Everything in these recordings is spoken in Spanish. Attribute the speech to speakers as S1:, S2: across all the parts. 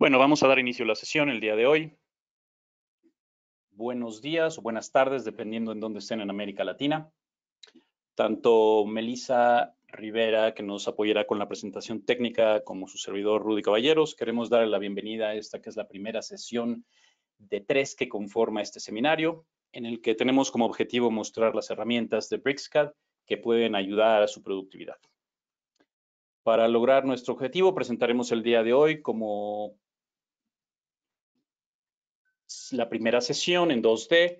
S1: Bueno, vamos a dar
S2: inicio a la sesión el día de hoy. Buenos días o buenas tardes, dependiendo en dónde estén en América Latina. Tanto Melissa Rivera, que nos apoyará con la presentación técnica, como su servidor Rudy Caballeros, queremos darle la bienvenida a esta que es la primera sesión de tres que conforma este seminario, en el que tenemos como objetivo mostrar las herramientas de BricsCAD que pueden ayudar a su productividad. Para lograr nuestro objetivo, presentaremos el día de hoy como la primera sesión en 2D,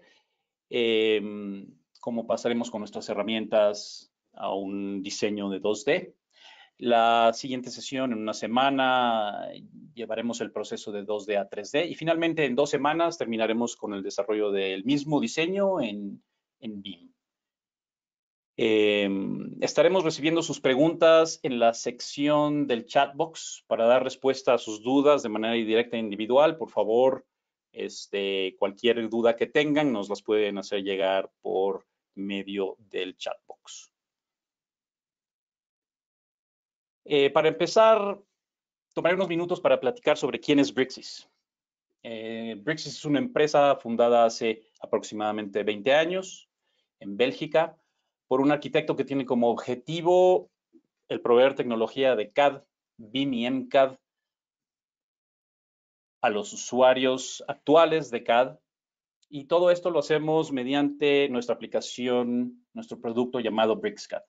S2: em, cómo pasaremos con nuestras herramientas a un diseño de 2D. La siguiente sesión, en una semana, llevaremos el proceso de 2D a 3D y finalmente en dos semanas terminaremos con el desarrollo del mismo diseño en, en BIM. Em, estaremos recibiendo sus preguntas en la sección del chat box para dar respuesta a sus dudas de manera directa e individual. Por favor, este, cualquier duda que tengan nos las pueden hacer llegar por medio del chatbox. box. Eh, para empezar, tomaré unos minutos para platicar sobre quién es Brixis. Eh, Brixis es una empresa fundada hace aproximadamente 20 años en Bélgica por un arquitecto que tiene como objetivo el proveer tecnología de CAD, BIM y MCAD a los usuarios actuales de CAD. Y todo esto lo hacemos mediante nuestra aplicación, nuestro producto llamado BricsCAD.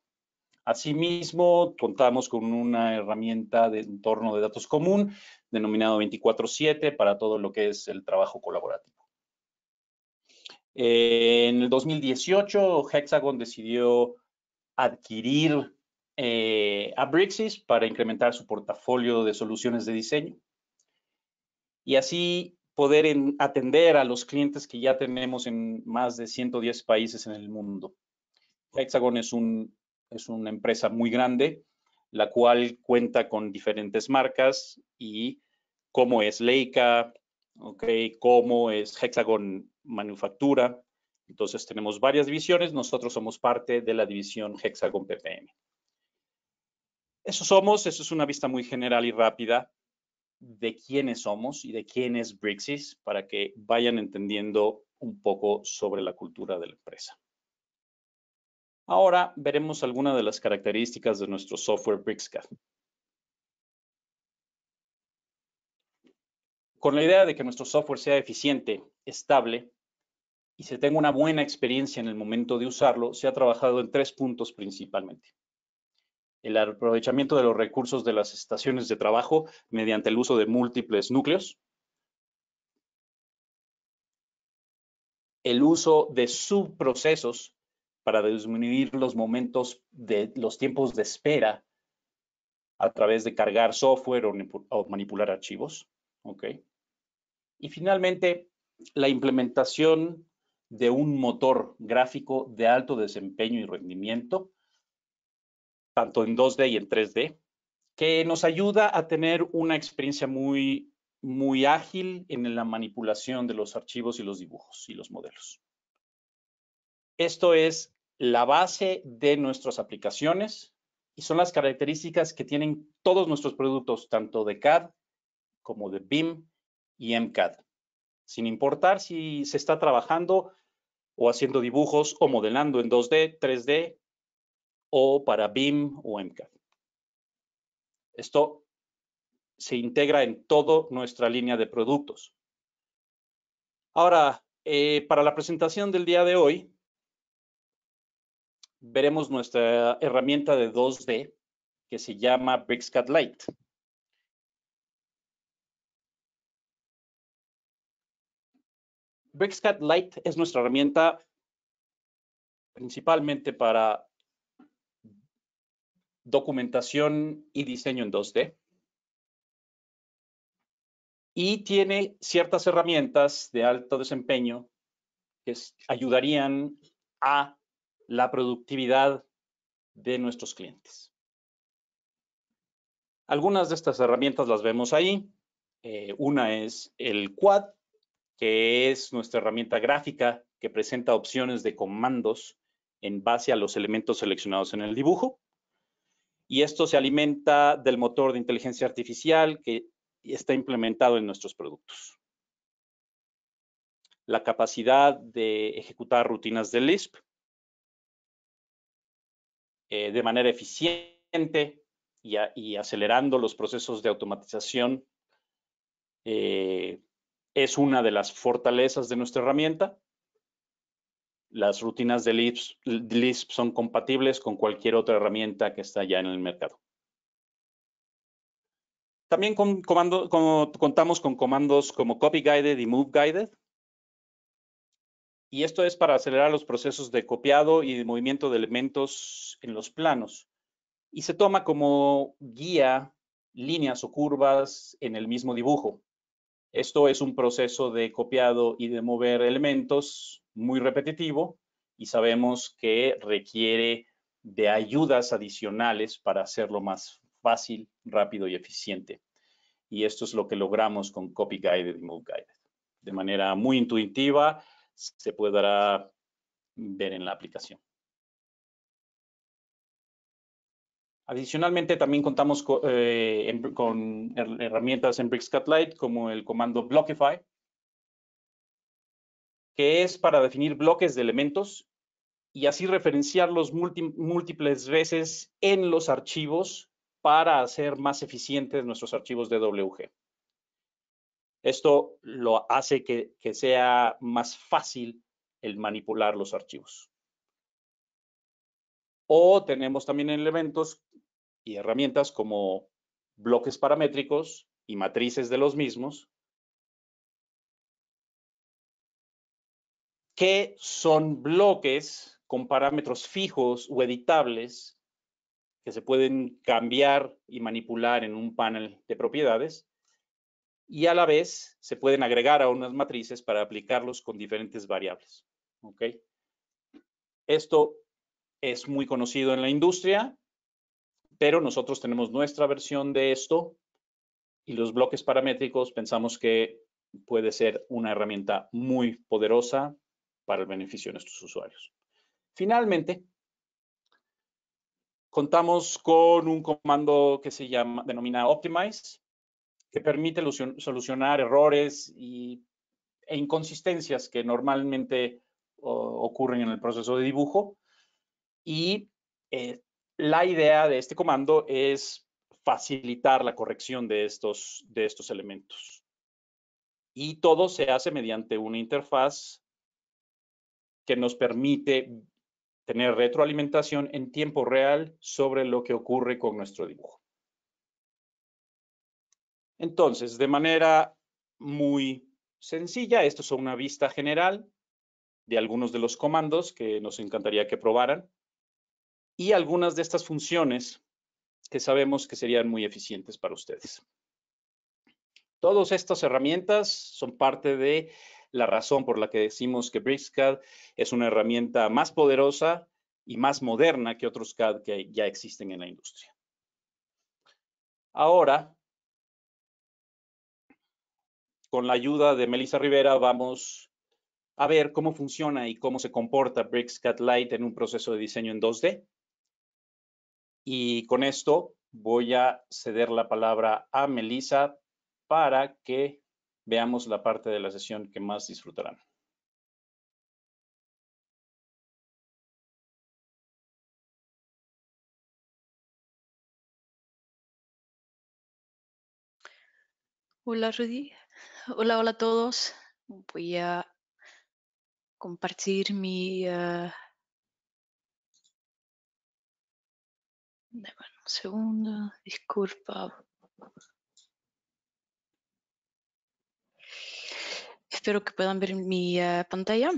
S2: Asimismo, contamos con una herramienta de entorno de datos común denominado 24-7 para todo lo que es el trabajo colaborativo. En el 2018, Hexagon decidió adquirir eh, a Brixis para incrementar su portafolio de soluciones de diseño y así poder atender a los clientes que ya tenemos en más de 110 países en el mundo. Hexagon es, es una empresa muy grande, la cual cuenta con diferentes marcas y cómo es Leica, okay, cómo es Hexagon Manufactura. Entonces tenemos varias divisiones, nosotros somos parte de la división Hexagon PPM. Eso somos, eso es una vista muy general y rápida de quiénes somos y de quién es Brixis para que vayan entendiendo un poco sobre la cultura de la empresa. Ahora veremos algunas de las características de nuestro software BricsCAD. Con la idea de que nuestro software sea eficiente, estable y se tenga una buena experiencia en el momento de usarlo, se ha trabajado en tres puntos principalmente el aprovechamiento de los recursos de las estaciones de trabajo mediante el uso de múltiples núcleos, el uso de subprocesos para disminuir los momentos de los tiempos de espera a través de cargar software o, manipular archivos. Y finalmente, la implementación de un motor gráfico de alto desempeño y rendimiento tanto en 2D y en 3D, que nos ayuda a tener una experiencia muy, muy ágil en la manipulación de los archivos y los dibujos y los modelos. Esto es la base de nuestras aplicaciones y son las características que tienen todos nuestros productos, tanto de CAD como de BIM y MCAD, sin importar si se está trabajando o haciendo dibujos o modelando en 2D, 3D o para BIM o MCAD. Esto se integra en toda nuestra línea de productos. Ahora, eh, para la presentación del día de hoy, veremos nuestra herramienta de 2D que se llama BricsCAD Lite. BricsCAD Lite es nuestra herramienta principalmente para documentación y diseño en 2D. Y tiene ciertas herramientas de alto desempeño que ayudarían a la productividad de nuestros clientes. Algunas de estas herramientas las vemos ahí. Eh, una es el Quad, que es nuestra herramienta gráfica que presenta opciones de comandos en base a los elementos seleccionados en el dibujo y esto se alimenta del motor de inteligencia artificial que está implementado en nuestros productos. La capacidad de ejecutar rutinas de Lisp eh, de manera eficiente y, acelerando los procesos de automatización eh, es una de las fortalezas de nuestra herramienta las rutinas de Lisp, son compatibles con cualquier otra herramienta que está ya en el mercado. También contamos con comandos como copy guided y move guided. Y esto es para acelerar los procesos de copiado y movimiento de elementos en los planos. Y se toma como guía líneas o curvas en el mismo dibujo. Esto es un proceso de copiado y de mover elementos muy repetitivo y sabemos que requiere de ayudas adicionales para hacerlo más fácil, rápido y eficiente. Y esto es lo que logramos con Copy Guided y Move Guided. De manera muy intuitiva, se podrá ver en la aplicación. Adicionalmente, también contamos eh, con, herramientas en BricsCAD como el comando Blockify, que es para definir bloques de elementos y así referenciarlos múltiples veces en los archivos para hacer más eficientes nuestros archivos de WG. Esto lo hace que sea más fácil el manipular los archivos. O tenemos también elementos y herramientas como bloques paramétricos y matrices de los mismos, que son bloques con parámetros fijos o editables que se pueden cambiar y manipular en un panel de propiedades y a la vez se pueden agregar a unas matrices para aplicarlos con diferentes variables. ¿Ok? Esto es muy conocido en la industria, pero nosotros tenemos nuestra versión de esto y los bloques paramétricos pensamos que puede ser una herramienta muy poderosa para el beneficio de nuestros usuarios. Finalmente, contamos con un comando que se llama, denomina Optimize, que permite solucionar errores y, e inconsistencias que normalmente ocurren en el proceso de dibujo y eh, la idea de este comando es facilitar la corrección de estos, de estos elementos. Y todo se hace mediante una interfaz que nos permite tener retroalimentación en tiempo real sobre lo que ocurre con nuestro dibujo. Entonces, de manera muy sencilla, esto es una vista general de algunos de los comandos que nos encantaría que probaran y algunas de estas funciones que sabemos que serían muy eficientes para ustedes. Todas estas herramientas son parte de la razón por la que decimos que BricsCAD es una herramienta más poderosa y más moderna que otros CAD que ya existen en la industria. Ahora, con la ayuda de Melissa Rivera, vamos a ver cómo funciona y cómo se comporta BricsCAD Lite en un proceso de diseño en 2D. Y con esto voy a ceder la palabra a Melissa para que veamos la parte de la sesión que más disfrutarán.
S3: Hola Rudy, hola, hola a todos. Voy a compartir mi ah, Dame un segundo, disculpa. Espero que puedan ver mi eh, pantalla.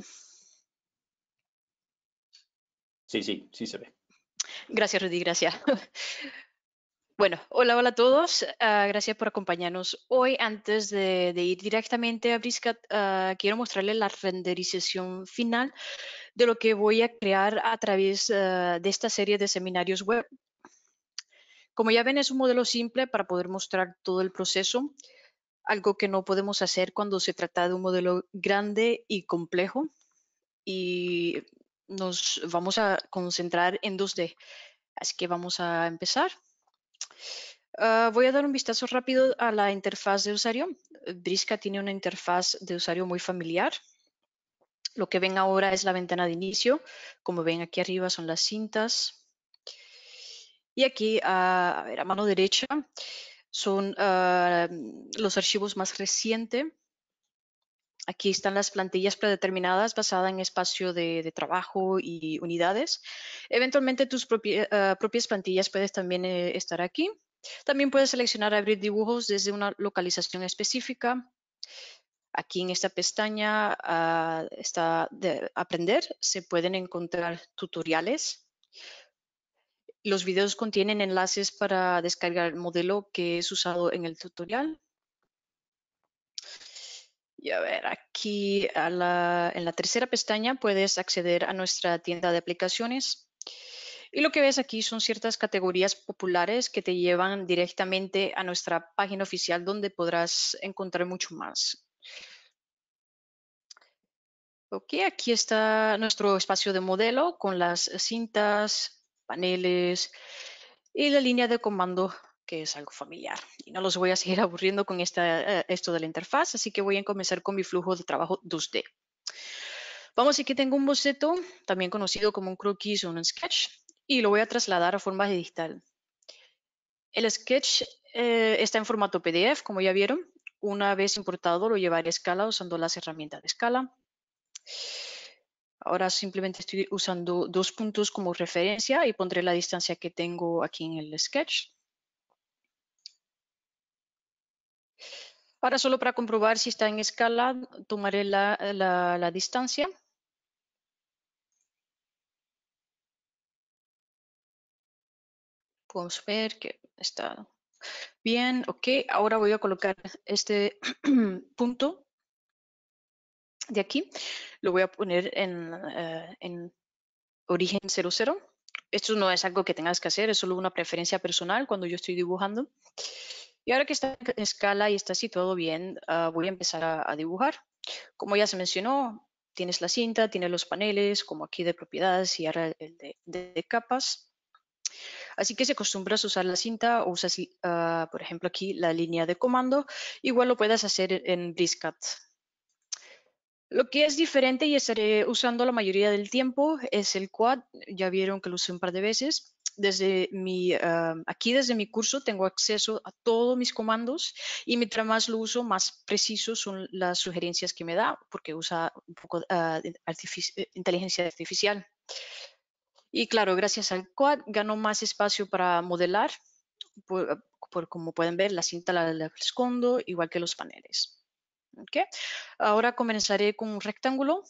S2: Sí, sí, sí se ve.
S3: Gracias, Rudy, gracias. Bueno, hola, hola a todos. Eh, gracias por acompañarnos hoy. Antes de, ir directamente a brisca eh, quiero mostrarles la renderización final de lo que voy a crear a través de esta serie de seminarios web como ya ven, es un modelo simple para poder mostrar todo el proceso, algo que no podemos hacer cuando se trata de un modelo grande y complejo. Y nos vamos a concentrar en 2D. Así que vamos a empezar. Ah, voy a dar un vistazo rápido a la interfaz de usuario. Brisca tiene una interfaz de usuario muy familiar. Lo que ven ahora es la ventana de inicio. Como ven aquí arriba son las cintas, y aquí, ah, a, mano derecha, son ah, los archivos más recientes. Aquí están las plantillas predeterminadas basadas en espacio de, trabajo y unidades. Eventualmente tus ah, propias, plantillas puedes también eh, estar aquí. También puedes seleccionar abrir dibujos desde una localización específica. Aquí en esta pestaña está de aprender, se pueden encontrar tutoriales los videos contienen enlaces para descargar el modelo que es usado en el tutorial. Y a ver, aquí en la tercera pestaña puedes acceder a nuestra tienda de aplicaciones. Y lo que ves aquí son ciertas categorías populares que te llevan directamente a nuestra página oficial donde podrás encontrar mucho más. Ok, aquí está nuestro espacio de modelo con las cintas, paneles y la línea de comando que es algo familiar. Y no los voy a seguir aburriendo con esta, eh, esto de la interfaz, así que voy a comenzar con mi flujo de trabajo 2D. Vamos, aquí tengo un boceto, también conocido como un croquis o un sketch, y lo voy a trasladar a forma digital. El sketch eh, está en formato PDF, como ya vieron. Una vez importado, lo llevaré a escala usando las herramientas de escala. Ahora simplemente estoy usando dos puntos como referencia y pondré la distancia que tengo aquí en el sketch. Ahora solo para comprobar si está en escala, tomaré la, distancia. Podemos ver que está bien, ok. Ahora voy a colocar este punto de aquí, lo voy a poner en, eh, origen 00. Esto no es algo que tengas que hacer, es solo una preferencia personal cuando yo estoy dibujando. Y ahora que está en escala y está situado bien, ah, voy a empezar a, dibujar. Como ya se mencionó, tienes la cinta, tienes los paneles, como aquí de propiedades y ahora el de, capas. Así que si acostumbras a usar la cinta o usas, ah, por ejemplo, aquí la línea de comando, igual lo puedes hacer en BricsCAD. Lo que es diferente y estaré usando la mayoría del tiempo es el quad. Ya vieron que lo usé un par de veces. Desde ah, aquí desde mi curso tengo acceso a todos mis comandos y mientras más lo uso, más preciso son las sugerencias que me da porque usa un poco ah, eh, inteligencia artificial. Y claro, gracias al quad ganó más espacio para modelar. Por, como pueden ver, la cinta la, la escondo, igual que los paneles. ¿Okay? Ahora comenzaré con un rectángulo.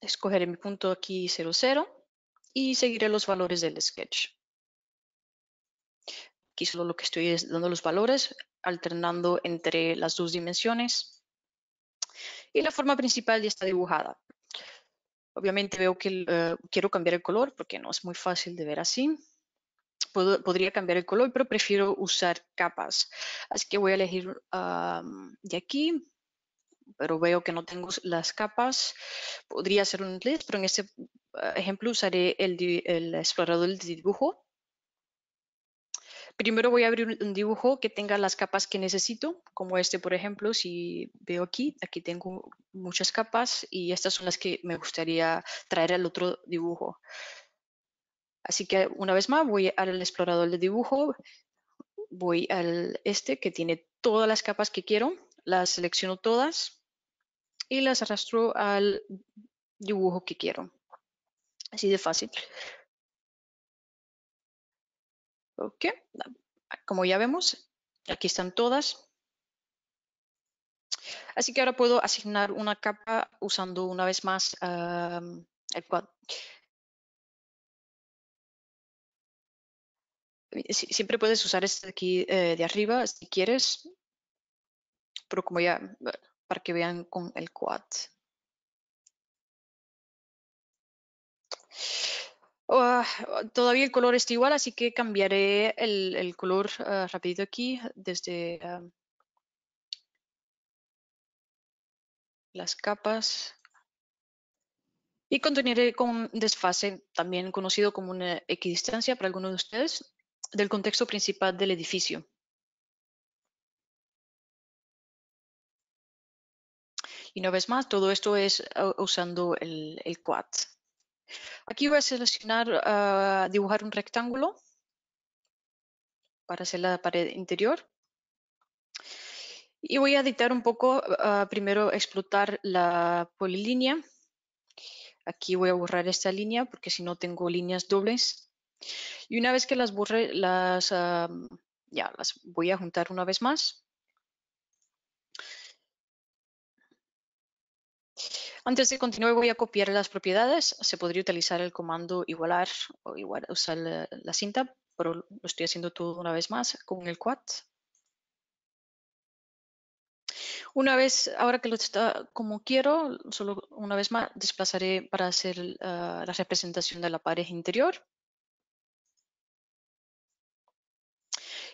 S3: Escogeré mi punto aquí 00 y seguiré los valores del sketch. Aquí solo lo que estoy es dando los valores, alternando entre las dos dimensiones. Y la forma principal ya está dibujada. Obviamente veo que eh, quiero cambiar el color porque no es muy fácil de ver así podría cambiar el color, pero prefiero usar capas. Así que voy a elegir de aquí, pero veo que no tengo las capas. Podría ser un list, pero en este ah, ejemplo usaré el, el explorador de dibujo. Primero voy a abrir un dibujo que tenga las capas que necesito, como este, por ejemplo, si veo aquí, aquí tengo muchas capas y estas son las que me gustaría traer al otro dibujo. Así que una vez más voy al explorador de dibujo, voy al este que tiene todas las capas que quiero, las selecciono todas y las arrastro al dibujo que quiero. Así de fácil. Ok, como ya vemos, aquí están todas. Así que ahora puedo asignar una capa usando una vez más ah, el el, siempre puedes usar este de aquí eh, de arriba si quieres, pero como ya, para que vean con el quad. Ah, todavía el color está igual, así que cambiaré el, color ah, rápido aquí desde ah, las capas. Y continuaré con desfase, también conocido como una equidistancia para algunos de ustedes del contexto principal del edificio. Y una vez más, todo esto es eh, usando el, quad. Aquí voy a seleccionar, ah, dibujar un rectángulo para hacer la pared interior. Y voy a editar un poco, ah, primero explotar la polilínea. Aquí voy a borrar esta línea porque si no tengo líneas dobles. Y una vez que las borré, ah, las, voy a juntar una vez más. Antes de continuar voy a copiar las propiedades. Se podría utilizar el comando igualar o usar la, cinta, pero lo estoy haciendo todo una vez más con el quad. Una vez, ahora que lo está como quiero, solo una vez más desplazaré para hacer ah, la representación de la pared interior.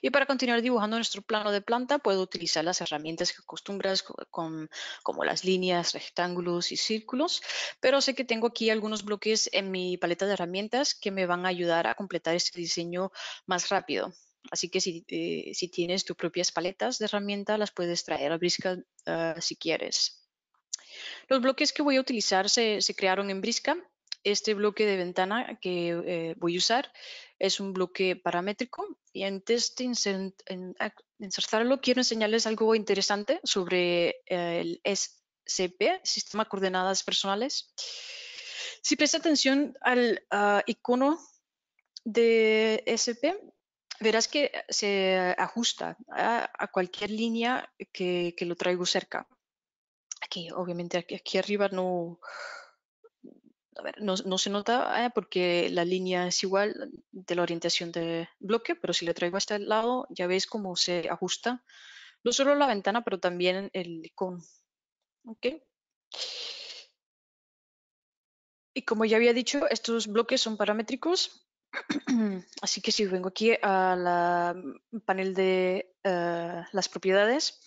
S3: Y para continuar dibujando nuestro plano de planta, puedo utilizar las herramientas que acostumbras como las líneas, rectángulos y círculos, pero sé que tengo aquí algunos bloques en mi paleta de herramientas que me van a ayudar a completar este diseño más rápido. Así que si, eh, tienes tus propias paletas de herramientas, las puedes traer a Brisca ah, si quieres. Los bloques que voy a utilizar se, se crearon en Brisca este bloque de ventana que eh, voy a usar es un bloque paramétrico y antes de insertarlo quiero enseñarles algo interesante sobre eh, el SCP, Sistema de Coordenadas Personales. Si presta atención al ah, icono de SP, verás que se ajusta a, cualquier línea que, lo traigo cerca. Aquí, obviamente, aquí arriba no, a ver, no, se nota eh, porque la línea es igual de la orientación de bloque, pero si le traigo hasta el este lado ya veis cómo se ajusta no solo la ventana, pero también el icono. ¿Okay? Y como ya había dicho, estos bloques son paramétricos, así que si vengo aquí a mm, panel de eh, las propiedades,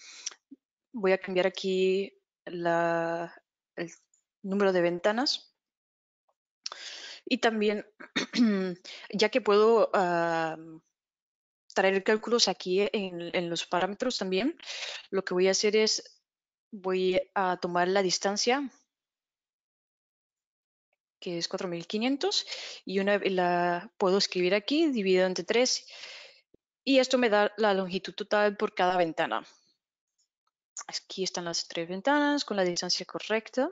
S3: voy a cambiar aquí el número de ventanas y también, ya que puedo ah, traer cálculos aquí en, los parámetros también, lo que voy a hacer es, voy a tomar la distancia, que es 4500, y una la puedo escribir aquí, dividido entre 3, y esto me da la longitud total por cada ventana. Aquí están las tres ventanas con la distancia correcta.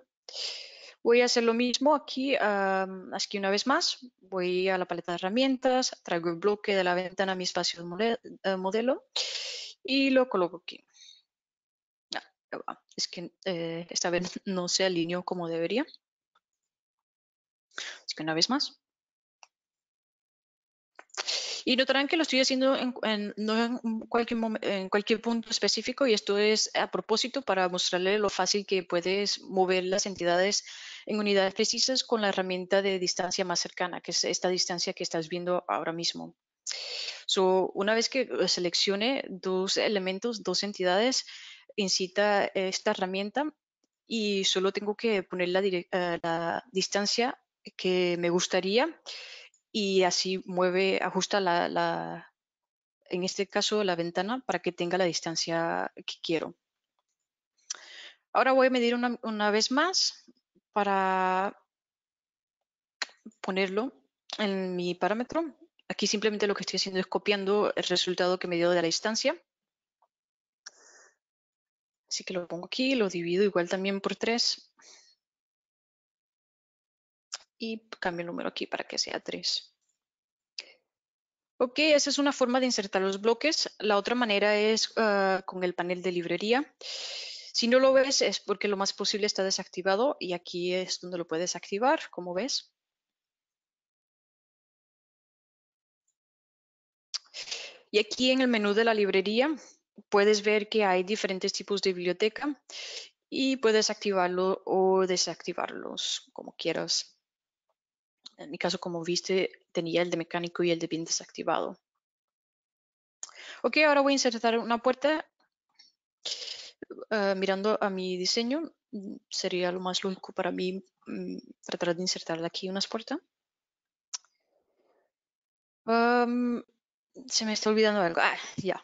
S3: Voy a hacer lo mismo aquí, aquí una vez más. Voy a la paleta de herramientas, traigo el bloque de la ventana a mi espacio eh, modelo y lo coloco aquí. Ah, es que eh, esta vez no se alineó como debería. Así que una vez más. Y notarán que lo estoy haciendo en, no en, cualquier en cualquier punto específico y esto es a propósito para mostrarle lo fácil que puedes mover las entidades en unidades precisas con la herramienta de distancia más cercana, que es esta distancia que estás viendo ahora mismo. una vez que eh, seleccione dos elementos, dos entidades, incita esta herramienta y solo tengo que poner eh, la, distancia que me gustaría y así mueve, ajusta la, la, en este caso la ventana para que tenga la distancia que quiero. Ahora voy a medir una, una vez más para ponerlo en mi parámetro. Aquí simplemente lo que estoy haciendo es copiando el resultado que me dio de la instancia. Así que lo pongo aquí, lo divido igual también por 3. Y cambio el número aquí para que sea 3. Ok, esa es una forma de insertar los bloques. La otra manera es ah, con el panel de librería. Si no lo ves es porque lo más posible está desactivado y aquí es donde lo puedes activar, como ves. Y aquí en el menú de la librería puedes ver que hay diferentes tipos de biblioteca y puedes activarlo o desactivarlos como quieras. En mi caso, como viste, tenía el de mecánico y el de bien desactivado. Ok, ahora voy a insertar una puerta eh, mirando a mi diseño, mm, sería lo más lógico para mí mm, tratar de insertar aquí unas puertas. se me está olvidando algo. Ah, ya.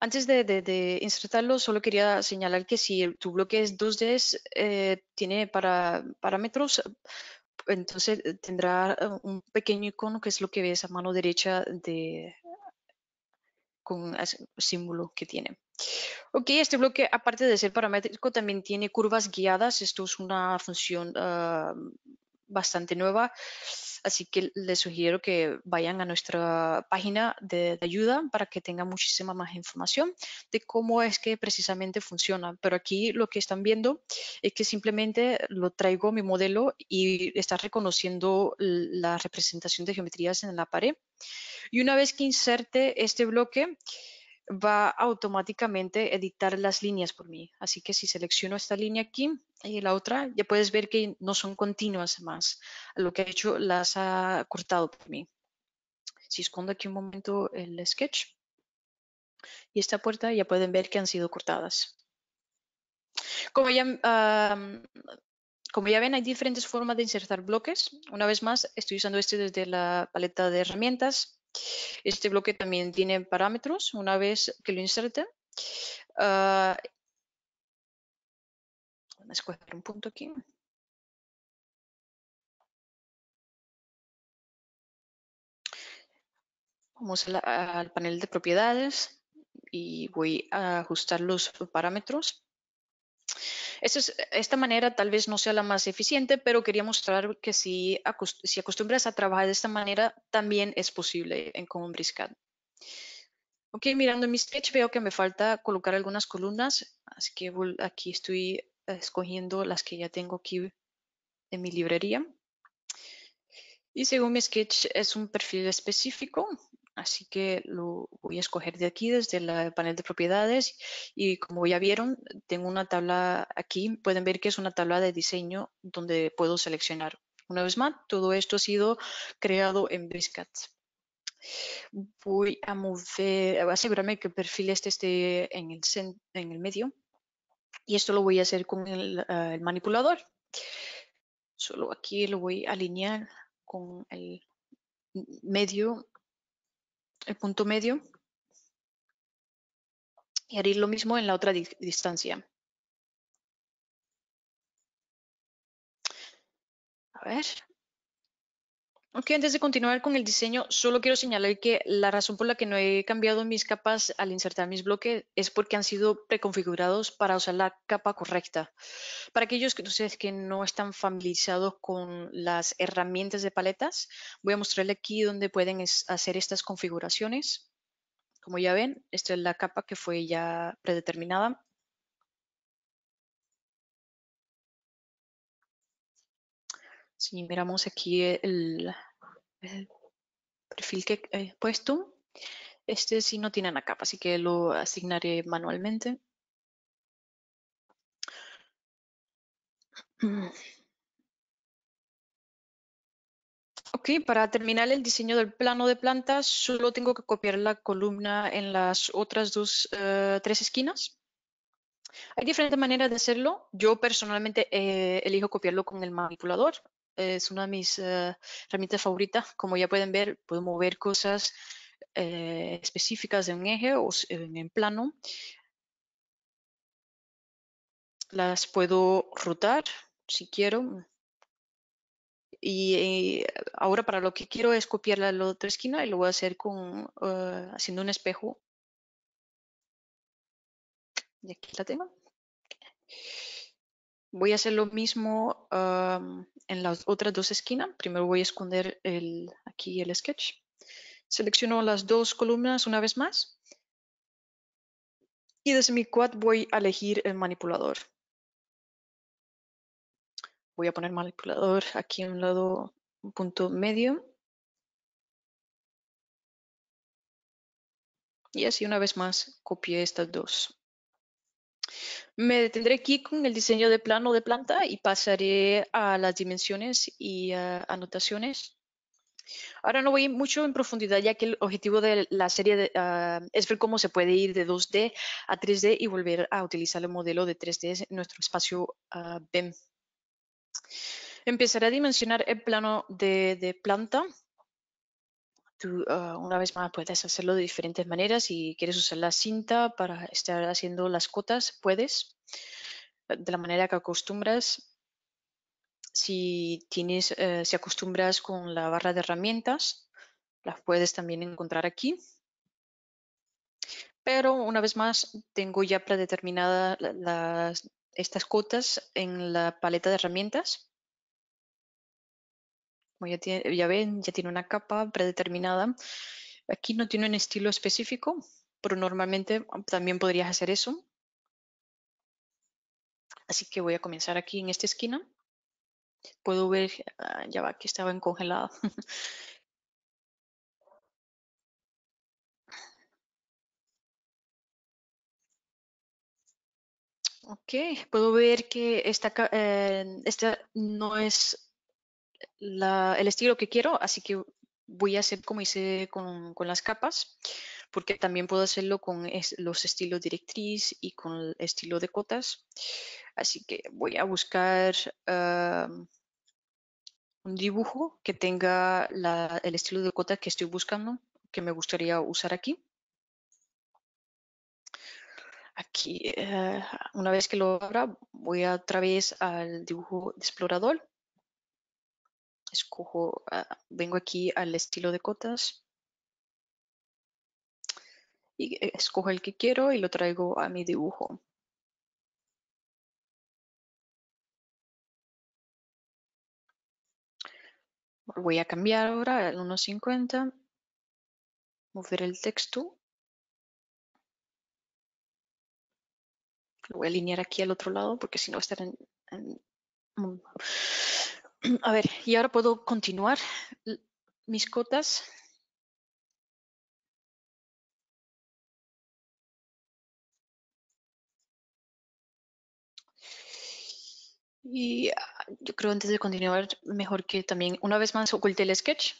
S3: Antes de, insertarlo, solo quería señalar que si tu bloque es 2D, eh, tiene para, parámetros, entonces eh, tendrá un pequeño icono que es lo que ves a mano derecha de, con el símbolo que tiene. Ok, este bloque, aparte de ser paramétrico, también tiene curvas guiadas. Esto es una función bastante nueva, así que les sugiero que vayan a nuestra página de, de, ayuda para que tengan muchísima más información de cómo es que precisamente funciona. Pero aquí lo que están viendo es que simplemente lo traigo a mi modelo y está reconociendo la representación de geometrías en la pared. Y una vez que inserte este bloque, va automáticamente a editar las líneas por mí. Así que si selecciono esta línea aquí y la otra, ya puedes ver que no son continuas más. Lo que ha hecho las ha cortado por mí. Si escondo aquí un momento el sketch y esta puerta, ya pueden ver que han sido cortadas. Como ya, como ya ven, hay diferentes formas de insertar bloques. Una vez más, estoy usando este desde la paleta de herramientas este bloque también tiene parámetros una vez que lo inserte. Ah, punto aquí. Vamos al panel de propiedades y voy a ajustar los parámetros esta manera tal vez no sea la más eficiente, pero quería mostrar que si, si acostumbras a trabajar de esta manera, también es posible en Common Briscat. Ok, mirando mi sketch veo que me falta colocar algunas columnas, así que aquí estoy eh, escogiendo las que ya tengo aquí en mi librería. Y según mi sketch es un perfil específico, Así que lo voy a escoger de aquí, desde el panel de propiedades. Y como ya vieron, tengo una tabla aquí. Pueden ver que es una tabla de diseño donde puedo seleccionar. Una vez más, todo esto ha sido creado en Briscat. Voy a mover, asegurarme que el perfil este esté en el, en el medio. Y esto lo voy a hacer con el ah, manipulador. Solo aquí lo voy a alinear con el medio el punto medio y haré lo mismo en la otra distancia. A ver, antes de continuar con el diseño, solo quiero señalar que la razón por la que no he cambiado mis capas al insertar mis bloques es porque han sido preconfigurados para usar la capa correcta. Para aquellos que, que no están familiarizados con las herramientas de paletas, voy a mostrarle aquí donde pueden hacer estas configuraciones. Como ya ven, esta es la capa que fue ya predeterminada. Si miramos aquí el, perfil que he eh, puesto, este sí no tiene una capa, así que lo asignaré manualmente. Ok, para terminar el diseño del plano de plantas, solo tengo que copiar la columna en las otras dos, eh, tres esquinas. Hay diferentes maneras de hacerlo. Yo personalmente eh, elijo copiarlo con el manipulador es una de mis eh, herramientas favoritas. Como ya pueden ver, puedo mover cosas eh, específicas de un eje o en, plano. Las puedo rotar si quiero. Y, eh, ahora para lo que quiero es copiar la, otra esquina y lo voy a hacer con, haciendo un espejo. Y aquí la tengo. Voy a hacer lo mismo en las otras dos esquinas. Primero voy a esconder el, aquí el sketch. Selecciono las dos columnas una vez más. Y desde mi quad voy a elegir el manipulador. Voy a poner manipulador aquí en un lado, un punto medio. Y así una vez más copié estas dos. Me detendré aquí con el diseño de plano de planta y pasaré a las dimensiones y anotaciones. Ahora no voy mucho en profundidad ya que el objetivo de la serie ah, es ver cómo se puede ir de 2D a 3D y volver a utilizar el modelo de 3D en nuestro espacio ah, BEM. Empezaré a dimensionar el plano de planta tú ah, una vez más puedes hacerlo de diferentes maneras. Si quieres usar la cinta para estar haciendo las cotas, puedes, de la manera que acostumbras. Si tienes, eh, si acostumbras con la barra de herramientas, las puedes también encontrar aquí. Pero una vez más, tengo ya predeterminadas estas cotas en la paleta de herramientas. Como ya, ven, ya tiene una capa predeterminada. Aquí no tiene un estilo específico, pero normalmente um, también podrías hacer eso. Así que voy a comenzar aquí en esta esquina. Puedo ver, ah, ya va, aquí estaba en ok, puedo ver que esta, eh, esta no es el estilo que quiero, así que voy a hacer como hice con, las capas, porque también puedo hacerlo con los estilos directriz y con el estilo de cotas. Así que voy a buscar ah, un dibujo que tenga el estilo de cotas que estoy buscando, que me gustaría usar aquí. Aquí, eh, una vez que lo abra, voy a través al dibujo de explorador escojo, ah, vengo aquí al estilo de cotas y eh, escojo el que quiero y lo traigo a mi dibujo. Voy a cambiar ahora al 1.50, mover el texto. Lo voy a alinear aquí al otro lado porque si no va a estar en mm, A ver, y ahora puedo continuar mis cotas. Y ah, yo creo antes de continuar, mejor que también una vez más oculte el sketch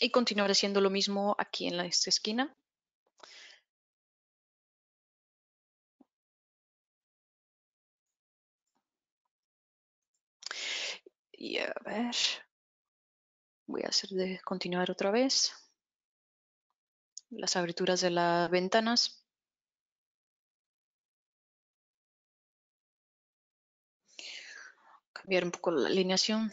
S3: y continuar haciendo lo mismo aquí en esta esquina.
S4: Y a ver,
S3: voy a hacer de continuar otra vez. Las aberturas de las ventanas.
S4: Cambiar un poco la alineación.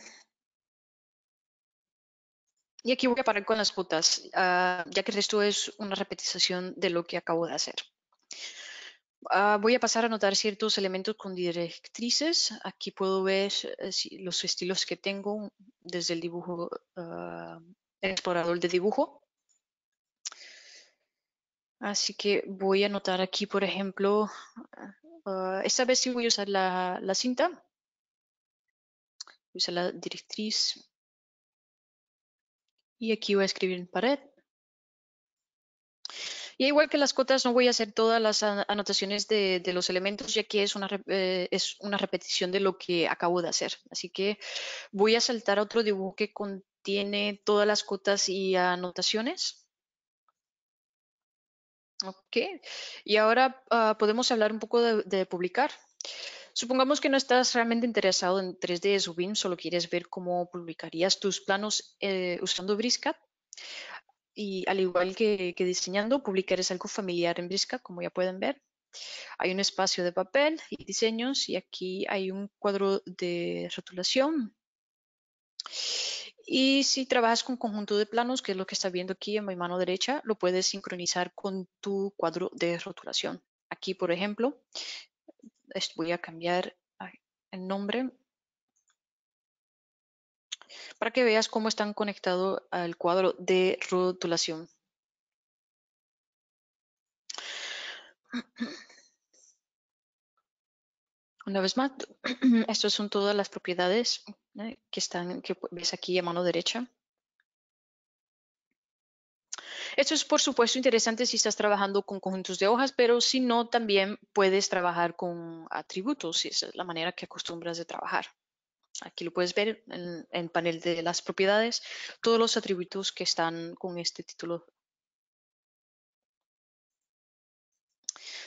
S3: Y aquí voy a parar con las putas, ah, ya que esto es una repetición de lo que acabo de hacer. Ah, voy a pasar a anotar ciertos elementos con directrices. Aquí puedo ver eh, los estilos que tengo desde el dibujo, ah, explorador de dibujo. Así que voy a anotar aquí, por ejemplo, ah, esta vez sí voy a usar la, cinta. Voy a usar la directriz. Y aquí voy a escribir en pared. Y igual que las cotas no voy a hacer todas las anotaciones de, los elementos, ya que es una, eh, es una repetición de lo que acabo de hacer. Así que voy a saltar a otro dibujo que contiene todas las cotas y anotaciones. Ok, y ahora ah, podemos hablar un poco de, publicar. Supongamos que no estás realmente interesado en 3D o solo quieres ver cómo publicarías tus planos eh, usando BricsCAD y al igual que, diseñando, publicar es algo familiar en Brisca, como ya pueden ver. Hay un espacio de papel y diseños y aquí hay un cuadro de rotulación. Y si trabajas con conjunto de planos, que es lo que está viendo aquí en mi mano derecha, lo puedes sincronizar con tu cuadro de rotulación. Aquí, por ejemplo, voy a cambiar el nombre para que veas cómo están conectados al cuadro de rotulación. Una vez más, estas son todas las propiedades eh, que, están, que ves aquí a mano derecha. Esto es, por supuesto, interesante si estás trabajando con conjuntos de hojas, pero si no, también puedes trabajar con atributos, si es la manera que acostumbras de trabajar. Aquí lo puedes ver en el panel de las propiedades, todos los atributos que están con este título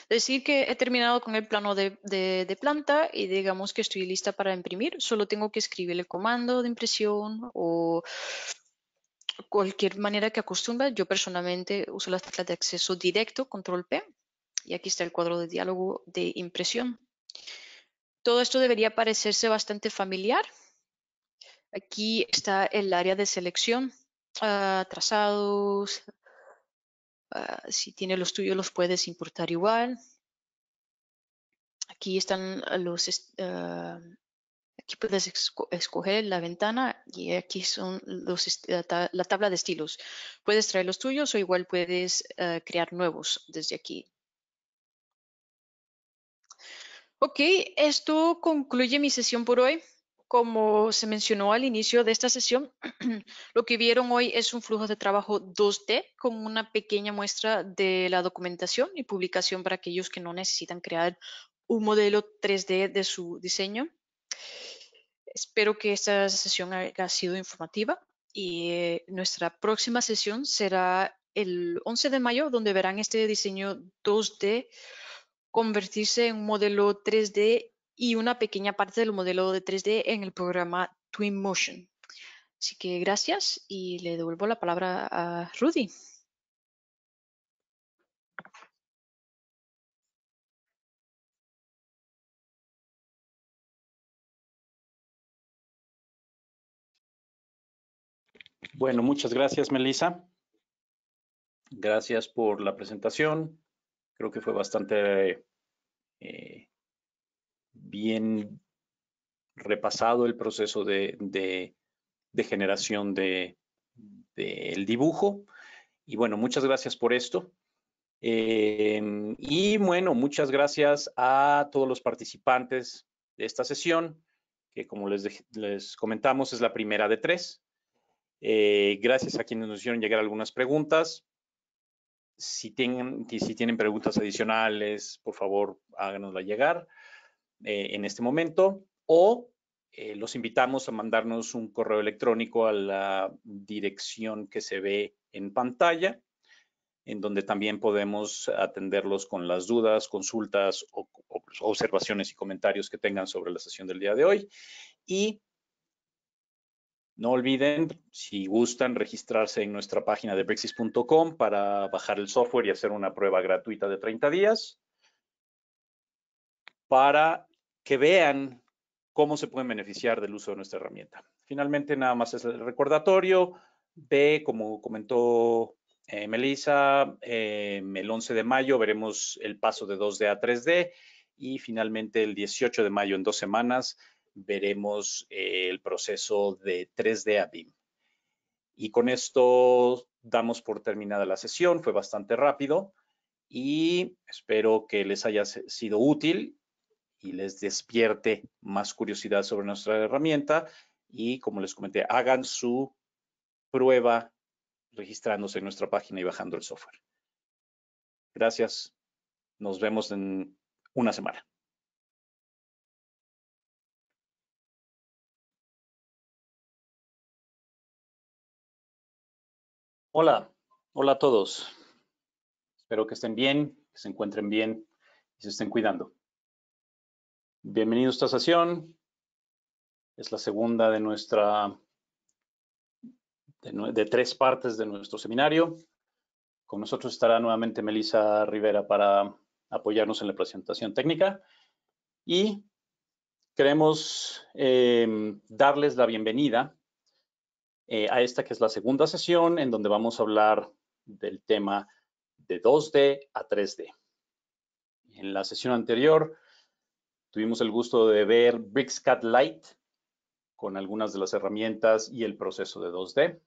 S3: decir que he terminado con el plano de, planta y digamos que estoy lista para imprimir. Solo tengo que escribir el comando de impresión o cualquier manera que acostumbra. Yo personalmente uso la tecla de acceso directo, control P, y aquí está el cuadro de diálogo de impresión. Todo esto debería parecerse bastante familiar. Aquí está el área de selección, ah, trazados. Ah, si tiene los tuyos, los puedes importar igual. Aquí están los... Ah, aquí puedes escoger la ventana y aquí son los, la tabla de estilos. Puedes traer los tuyos o igual puedes crear nuevos desde aquí. Ok, esto concluye mi sesión por hoy. Como se mencionó al inicio de esta sesión, lo que vieron hoy es un flujo de trabajo 2D con una pequeña muestra de la documentación y publicación para aquellos que no necesitan crear un modelo 3D de su diseño. Espero que esta sesión haya sido informativa y eh, nuestra próxima sesión será el 11 de mayo, donde verán este diseño 2D convertirse en un modelo 3D y una pequeña parte del modelo de 3D en el programa Twinmotion. Así que gracias y le devuelvo la palabra a Rudy.
S2: Bueno, muchas gracias, Melissa. Gracias por la presentación creo que fue bastante eh, bien repasado el proceso de, generación del dibujo. Y bueno, muchas gracias por esto. Em, y bueno, muchas gracias a todos los participantes de esta sesión, que como les, comentamos es la primera de tres. Eh, gracias a quienes nos hicieron llegar algunas preguntas. Si tienen, si tienen preguntas adicionales, por favor, háganosla llegar eh, en este momento o eh, los invitamos a mandarnos un correo electrónico a la dirección que se ve en pantalla, en donde también podemos atenderlos con las dudas, consultas observaciones y comentarios que tengan sobre la sesión del día de hoy. Y no olviden, si gustan, registrarse en nuestra página de brexis.com para bajar el software y hacer una prueba gratuita de 30 días para que vean cómo se pueden beneficiar del uso de nuestra herramienta. Finalmente, nada más es el recordatorio de, como comentó eh, Melissa, eh, el 11 de mayo veremos el paso de 2D a 3D y finalmente el 18 de mayo en dos semanas veremos eh, el proceso de 3D a BIM. Y con esto damos por terminada la sesión, fue bastante rápido y espero que les haya sido útil y les despierte más curiosidad sobre nuestra herramienta y como les comenté, hagan su prueba registrándose en nuestra página y bajando el software. Gracias. Nos vemos en una semana.
S1: Hola, hola a todos.
S2: Espero que estén bien, que se encuentren bien y se estén cuidando. Bienvenidos a esta sesión. Es la segunda de nuestra, de, tres partes de nuestro seminario. Con nosotros estará nuevamente Melissa Rivera para apoyarnos en la presentación técnica y queremos eh, darles la bienvenida eh, a esta que es la segunda sesión en donde vamos a hablar del tema de 2D a 3D. En la sesión anterior tuvimos el gusto de ver BricsCAD Lite con algunas de las herramientas y el proceso de 2D,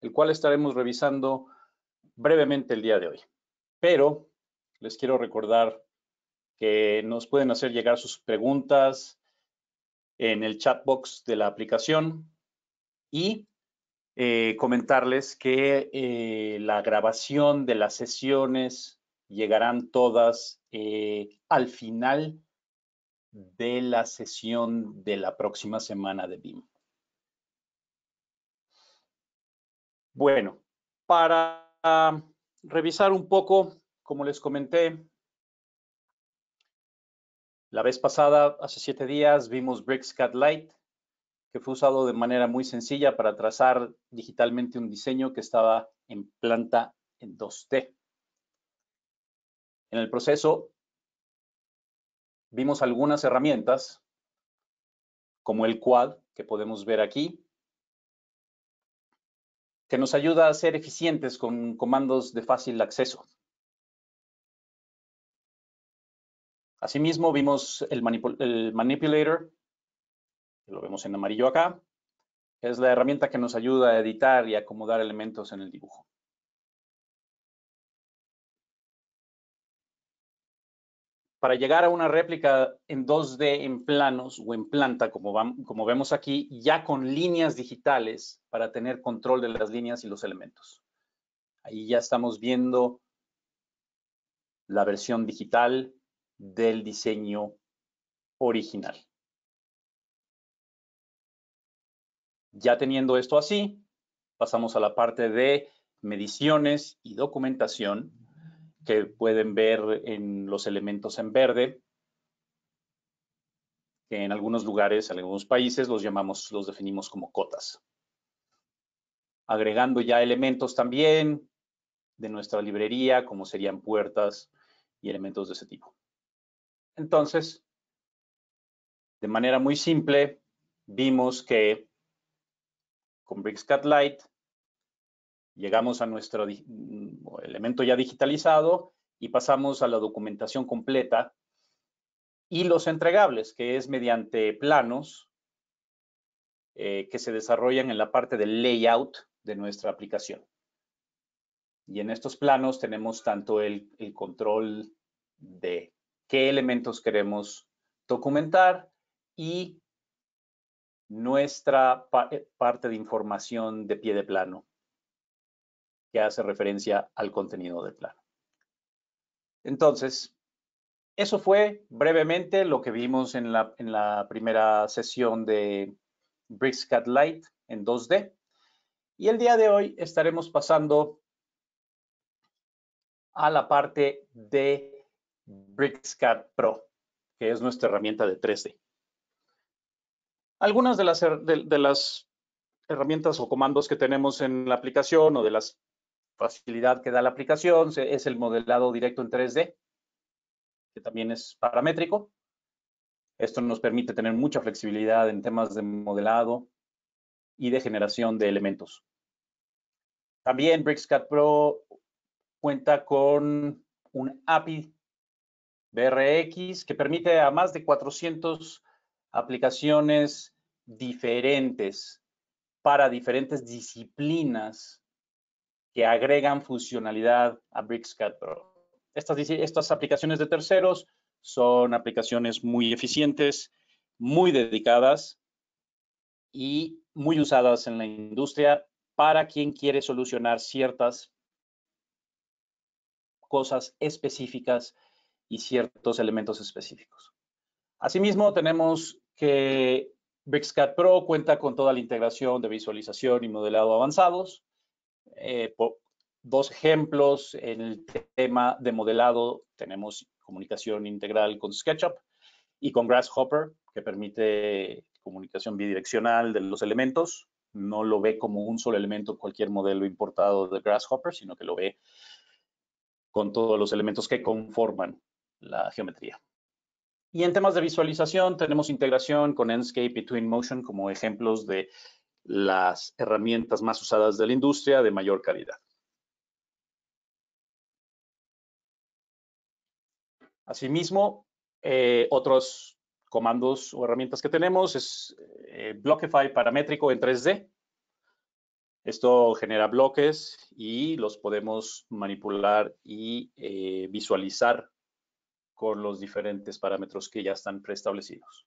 S2: el cual estaremos revisando brevemente el día de hoy. Pero les quiero recordar que nos pueden hacer llegar sus preguntas en el chat box de la aplicación y eh, comentarles que eh, la grabación de las sesiones llegarán todas eh, al final de la sesión de la próxima semana de BIM. Bueno, para ah, revisar un poco, como les comenté, la vez pasada, hace siete días, vimos BricsCAD Light que fue usado de manera muy sencilla para trazar digitalmente un diseño que estaba en planta en 2D. En el proceso vimos algunas herramientas como el quad que podemos ver aquí, que nos ayuda a ser eficientes con comandos de
S1: fácil acceso. Asimismo,
S2: vimos el, el manipulator lo vemos en amarillo acá, es la herramienta que nos ayuda a editar y acomodar elementos en el dibujo. Para llegar a una réplica en 2D en planos o en planta, como, como vemos aquí, ya con líneas digitales para tener control de las líneas y los elementos. Ahí ya estamos viendo la versión digital del diseño original. Ya teniendo esto así, pasamos a la parte de mediciones y documentación que pueden ver en los elementos en verde, que en algunos lugares, en algunos países, los llamamos, los definimos como cotas. Agregando ya elementos también de nuestra librería, como serían puertas y elementos de ese tipo. Entonces, de manera muy simple, vimos que con BricsCAD Lite, llegamos a nuestro elemento ya digitalizado y pasamos a la documentación completa y los entregables, que es mediante planos eh, que se desarrollan en la parte del layout de nuestra aplicación. Y en estos planos tenemos tanto el, el control de qué elementos queremos documentar y nuestra eh, parte de información de pie de plano que hace referencia al contenido del plano. Entonces, eso fue brevemente lo que vimos en la, en la primera sesión de BricsCAD Lite en 2D. Y el día de hoy estaremos pasando a la parte de BricsCAD Pro, que es nuestra herramienta de 3D algunas de las, de, las herramientas o comandos que tenemos en la aplicación o de la facilidad que da la aplicación es el modelado directo en 3D, que también es paramétrico. Esto nos permite tener mucha flexibilidad en temas de modelado y de generación de elementos. También BricsCAD Pro cuenta con un API BRX que permite a más de 400 aplicaciones diferentes para diferentes disciplinas que agregan funcionalidad a BricsCAD Pro. Estas, estas aplicaciones de terceros son aplicaciones muy eficientes, muy dedicadas y muy usadas en la industria para quien quiere solucionar ciertas cosas específicas y ciertos elementos específicos. Asimismo, tenemos que BricsCAD Pro cuenta con toda la integración de visualización y modelado avanzados. Eh, dos ejemplos en el tema de modelado, tenemos comunicación integral con SketchUp y con Grasshopper, que permite comunicación bidireccional de los elementos. No lo ve como un solo elemento cualquier modelo importado de Grasshopper, sino que lo ve con todos los elementos que conforman la geometría. Y en temas de visualización tenemos integración con Enscape y Twinmotion como ejemplos de las herramientas más usadas de la industria de mayor calidad. Asimismo, eh, otros comandos o herramientas que tenemos es eh, Blockify paramétrico en 3D. Esto genera bloques y los podemos manipular y eh, visualizar por los diferentes parámetros que ya están preestablecidos.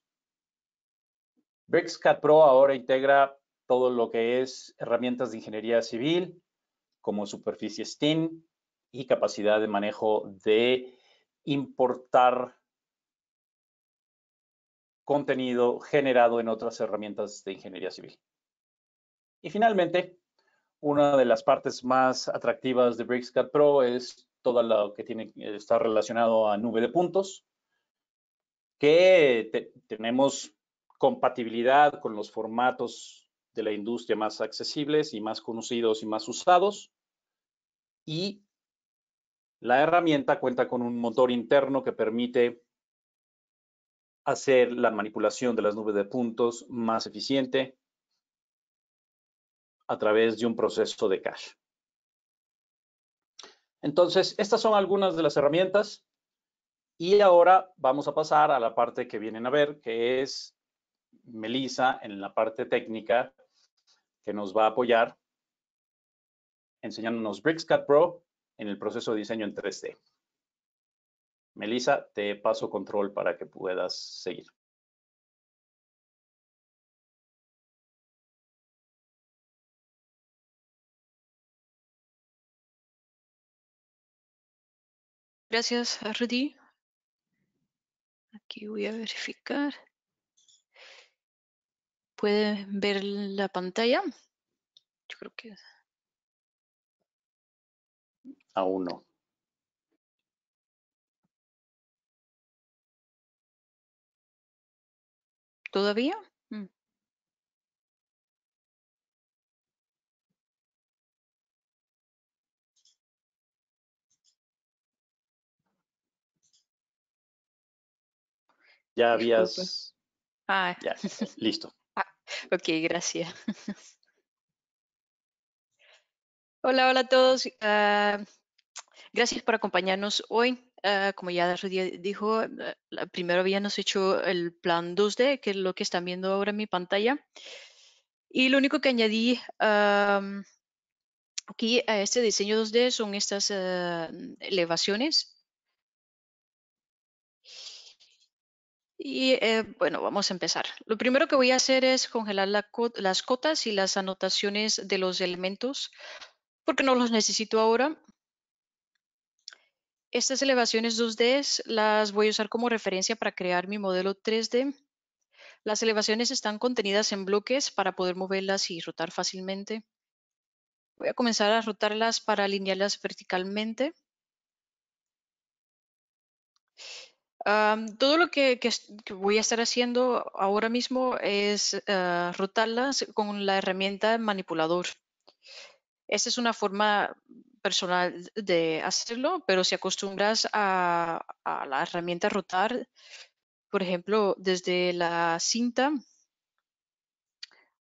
S2: BricsCAD Pro ahora integra todo lo que es herramientas de ingeniería civil, como superficie STEAM y capacidad de manejo de importar contenido generado en otras herramientas de ingeniería civil. Y finalmente, una de las partes más atractivas de BricsCAD Pro es todo lo que tiene, está relacionado a nube de puntos, que tenemos compatibilidad con los formatos de la industria más accesibles y más conocidos y más usados. Y la herramienta cuenta con un motor interno que permite hacer la manipulación de las nubes de puntos más eficiente a través de un proceso de cache. Entonces, estas son algunas de las herramientas. Y ahora vamos a pasar a la parte que vienen a ver, que es Melissa en la parte técnica, que nos va a apoyar enseñándonos BricsCAD Pro en el proceso de diseño en 3D. Melissa, te paso control para que puedas
S1: seguir.
S3: Gracias, Rudy. Aquí voy a verificar. ¿Pueden ver la pantalla? Yo creo que...
S1: Aún
S4: no. ¿Todavía?
S2: Ya habías...
S3: Ah. Ya,
S2: listo. Ah,
S3: ok, gracias. Hola, hola a todos. Ah, gracias por acompañarnos hoy. Ah, como ya Rudy dijo, ah, primero habíamos hecho el plan 2D, que es lo que están viendo ahora en mi pantalla. Y lo único que añadí aquí a este diseño 2D son estas elevaciones Y eh, bueno, vamos a empezar. Lo primero que voy a hacer es congelar las cotas y las anotaciones de los elementos porque no los necesito ahora. Estas elevaciones 2D las voy a usar como referencia para crear mi modelo 3D. Las elevaciones están contenidas en bloques para poder moverlas y rotar fácilmente. Voy a comenzar a rotarlas para alinearlas verticalmente todo lo que, voy a estar haciendo ahora mismo es eh, rotarlas con la herramienta manipulador. Esa es una forma personal de hacerlo, pero si acostumbras a, la herramienta rotar, por ejemplo, desde la cinta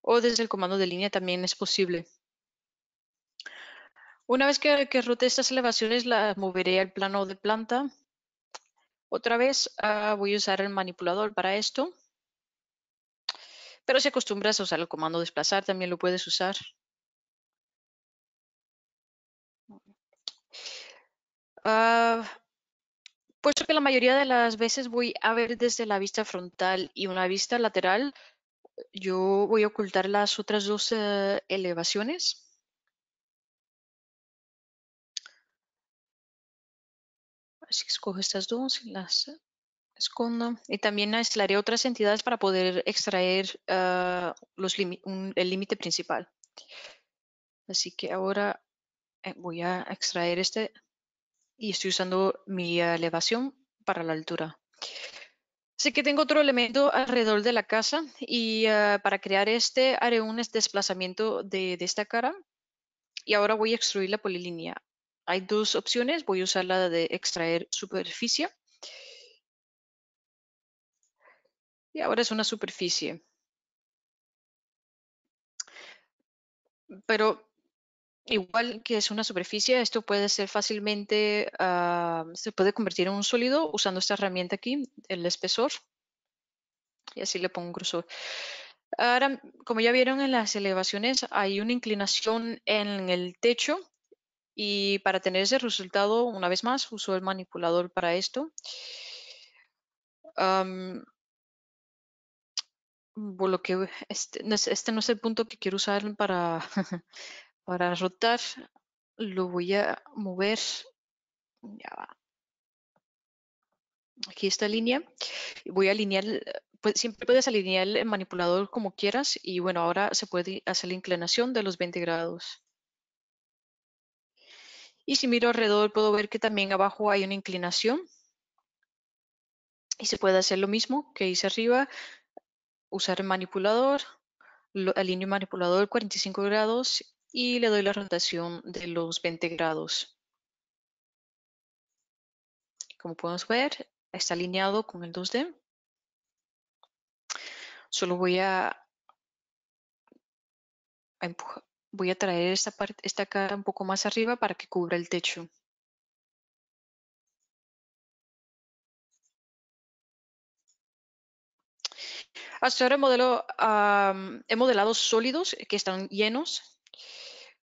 S3: o desde el comando de línea también es posible. Una vez que, que rote estas elevaciones, las moveré al plano de planta otra vez ah, voy a usar el manipulador para esto. Pero si acostumbras a usar el comando desplazar, también lo puedes usar. Ah, puesto que la mayoría de las veces voy a ver desde la vista frontal y una vista lateral, yo voy a ocultar las otras dos eh, elevaciones. Así que escojo estas dos y las escondo. Y también aislaré otras entidades para poder extraer ah, el límite principal. Así que ahora eh, voy a extraer este y estoy usando mi elevación para la altura. Así que tengo otro elemento alrededor de la casa y ah, para crear este haré un desplazamiento de, de esta cara y ahora voy a extruir la polilínea. Hay dos opciones, voy a usar la de extraer superficie. Y ahora es una superficie. Pero igual que es una superficie, esto puede ser fácilmente, ah, se puede convertir en un sólido usando esta herramienta aquí, el espesor. Y así le pongo un grosor. Ahora, como ya vieron en las elevaciones, hay una inclinación en el techo y para tener ese resultado, una vez más, uso el manipulador para esto. Este, este, no es el punto que quiero usar para, para rotar. Lo voy a mover. Ya va. Aquí esta línea. Voy a alinear pues siempre puedes alinear el manipulador como quieras y bueno, ahora se puede hacer la inclinación de los 20 grados. Y si miro alrededor puedo ver que también abajo hay una inclinación. Y se puede hacer lo mismo que hice arriba, usar el manipulador, alineo el manipulador 45 grados y le doy la rotación de los 20 grados. Como podemos ver, está alineado con el 2D. Solo voy a empujar, Voy a traer esta, parte, cara un poco más arriba para que cubra el techo. Hasta ahora he modelado sólidos que están llenos.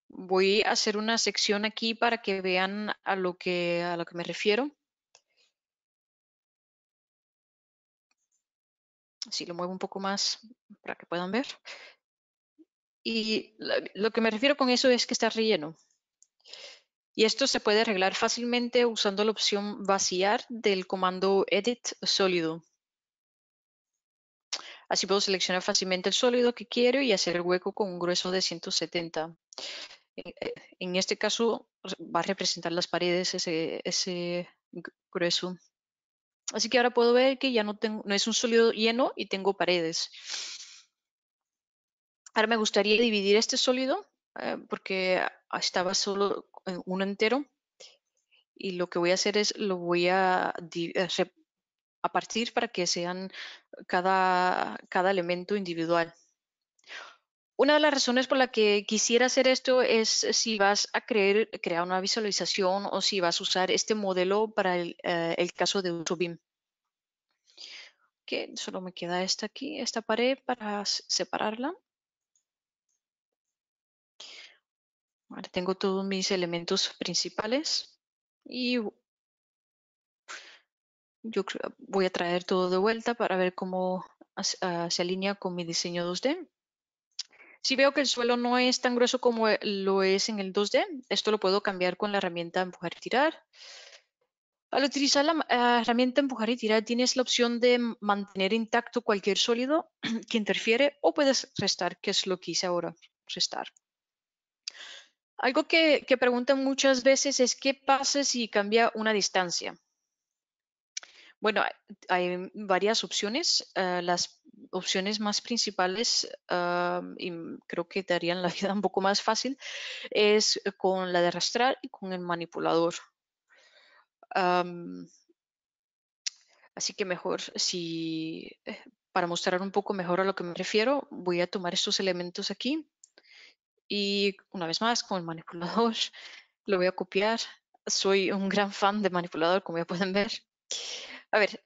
S3: Voy a hacer una sección aquí para que vean a lo que, a lo que me refiero. Si lo muevo un poco más para que puedan ver. Y lo que me refiero con eso es que está relleno. Y esto se puede arreglar fácilmente usando la opción vaciar del comando edit sólido. Así puedo seleccionar fácilmente el sólido que quiero y hacer el hueco con un grueso de 170. Eh, en este caso va a representar las paredes ese, grueso. Así que ahora puedo ver que ya no es un sólido lleno y tengo paredes. Ahora me gustaría dividir este sólido eh, porque estaba solo en uno entero y lo que voy a hacer es lo voy a, eh, a partir para que sean cada, cada elemento individual. Una de las razones por la que quisiera hacer esto es eh, si vas a crear una visualización o si vas a usar este modelo para el, caso de uso BIM. solo me queda esta aquí, esta pared para separarla. tengo todos mis elementos principales y yo voy a traer todo de vuelta para ver cómo ah, se alinea con mi diseño 2D. Si veo que el suelo no es tan grueso como e, lo es en el 2D, esto lo puedo cambiar con la herramienta empujar y tirar. Al utilizar la ah, herramienta empujar y tirar tienes la opción de mantener intacto cualquier sólido que interfiere o puedes restar, que es lo que hice ahora, restar. Algo que, preguntan muchas veces es qué pasa si cambia una distancia. Bueno, hay varias opciones. Ah, las opciones más principales, ah, y creo que te darían la vida un poco más fácil, es con la de arrastrar y con el manipulador. así que mejor, si eh, para mostrar un poco mejor a lo que me refiero, voy a tomar estos elementos aquí y una vez más con el manipulador lo voy a copiar. Soy un gran fan de manipulador, como ya pueden ver. A ver,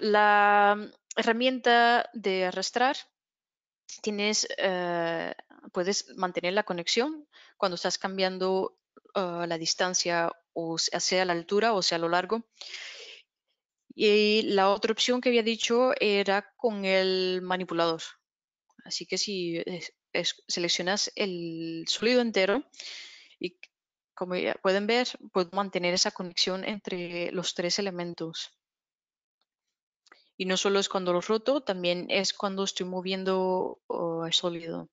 S3: la mm, herramienta de arrastrar, tienes, eh, puedes mantener la conexión cuando estás cambiando ah, la distancia o sea la altura o sea lo largo. Y la otra opción que había dicho era con el manipulador. Así que si eh, seleccionas el sólido entero y como ya pueden ver, puedo mantener esa conexión entre los tres elementos. Y no solo es cuando lo roto, también es cuando estoy moviendo oh, el sólido.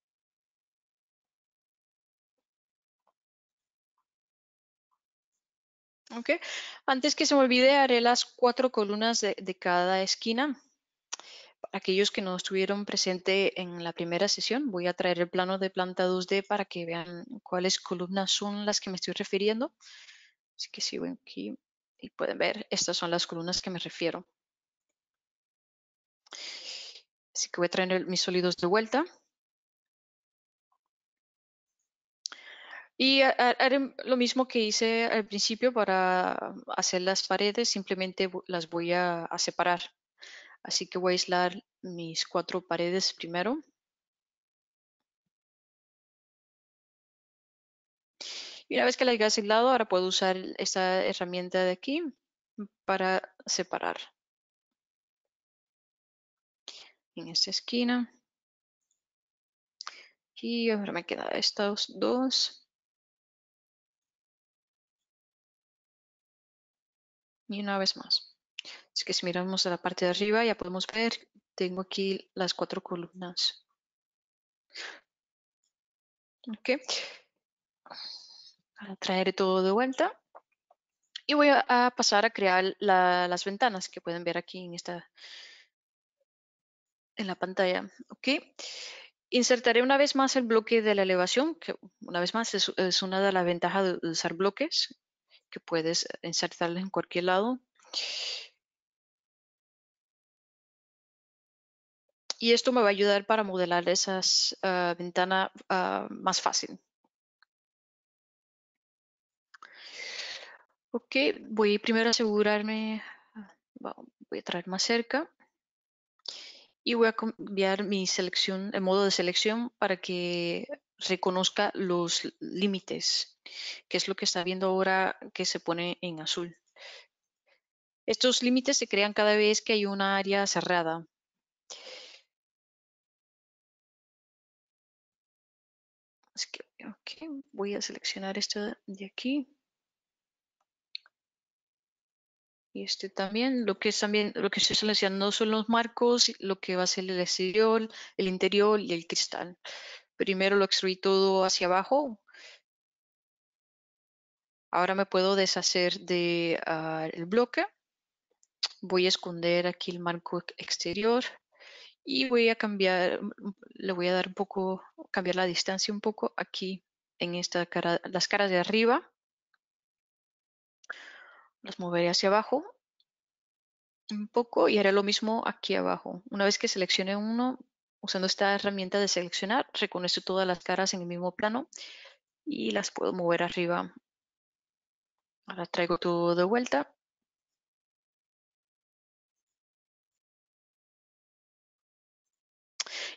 S3: Okay. Antes que se me olvide, haré las cuatro columnas de cada esquina aquellos que no estuvieron presentes en la primera sesión, voy a traer el plano de planta 2D para que vean cuáles columnas son las que me estoy refiriendo. Así que sigo aquí y pueden ver, estas son las columnas que me refiero. Así que voy a traer mis sólidos de vuelta. Y haré lo mismo que hice al principio para hacer las paredes, simplemente las voy a separar. Así que voy a aislar mis cuatro paredes primero. Y una vez que la haya aislado, ahora puedo usar esta herramienta de aquí para separar. En esta esquina. Y ahora me quedan estos dos. Y una vez más. Así que si miramos a la parte de arriba ya podemos ver, tengo aquí las cuatro columnas. Ok. a traer todo de vuelta. Y voy a pasar a crear las ventanas que pueden ver aquí en esta en la pantalla. Ok. Insertaré una vez más el bloque de la elevación, que una vez más es, es una de las ventajas de usar bloques, que puedes insertarlos en cualquier lado. y esto me va a ayudar para modelar esas ah, ventanas ah, más fácil. Ok, voy primero a asegurarme, ah, voy a traer más cerca y voy a cambiar mi selección, el modo de selección para que reconozca los límites, que es lo que está viendo ahora que se pone en azul. Estos límites se crean cada vez que hay una área cerrada. voy a seleccionar esto de aquí. Y este también, lo que es también, lo que estoy seleccionando son los marcos, lo que va a ser el exterior, el interior y el cristal. Primero lo extruí todo hacia abajo. Ahora me puedo deshacer del de, ah, el bloque. Voy a esconder aquí el marco exterior y voy a cambiar, mm, mm, le voy a dar un poco, cambiar la distancia un poco aquí en esta cara, las caras de arriba. Las moveré hacia abajo un poco y haré lo mismo aquí abajo. Una vez que seleccione uno, usando esta herramienta de seleccionar, reconoce todas las caras en el mismo plano y las puedo mover arriba. Ahora traigo todo de vuelta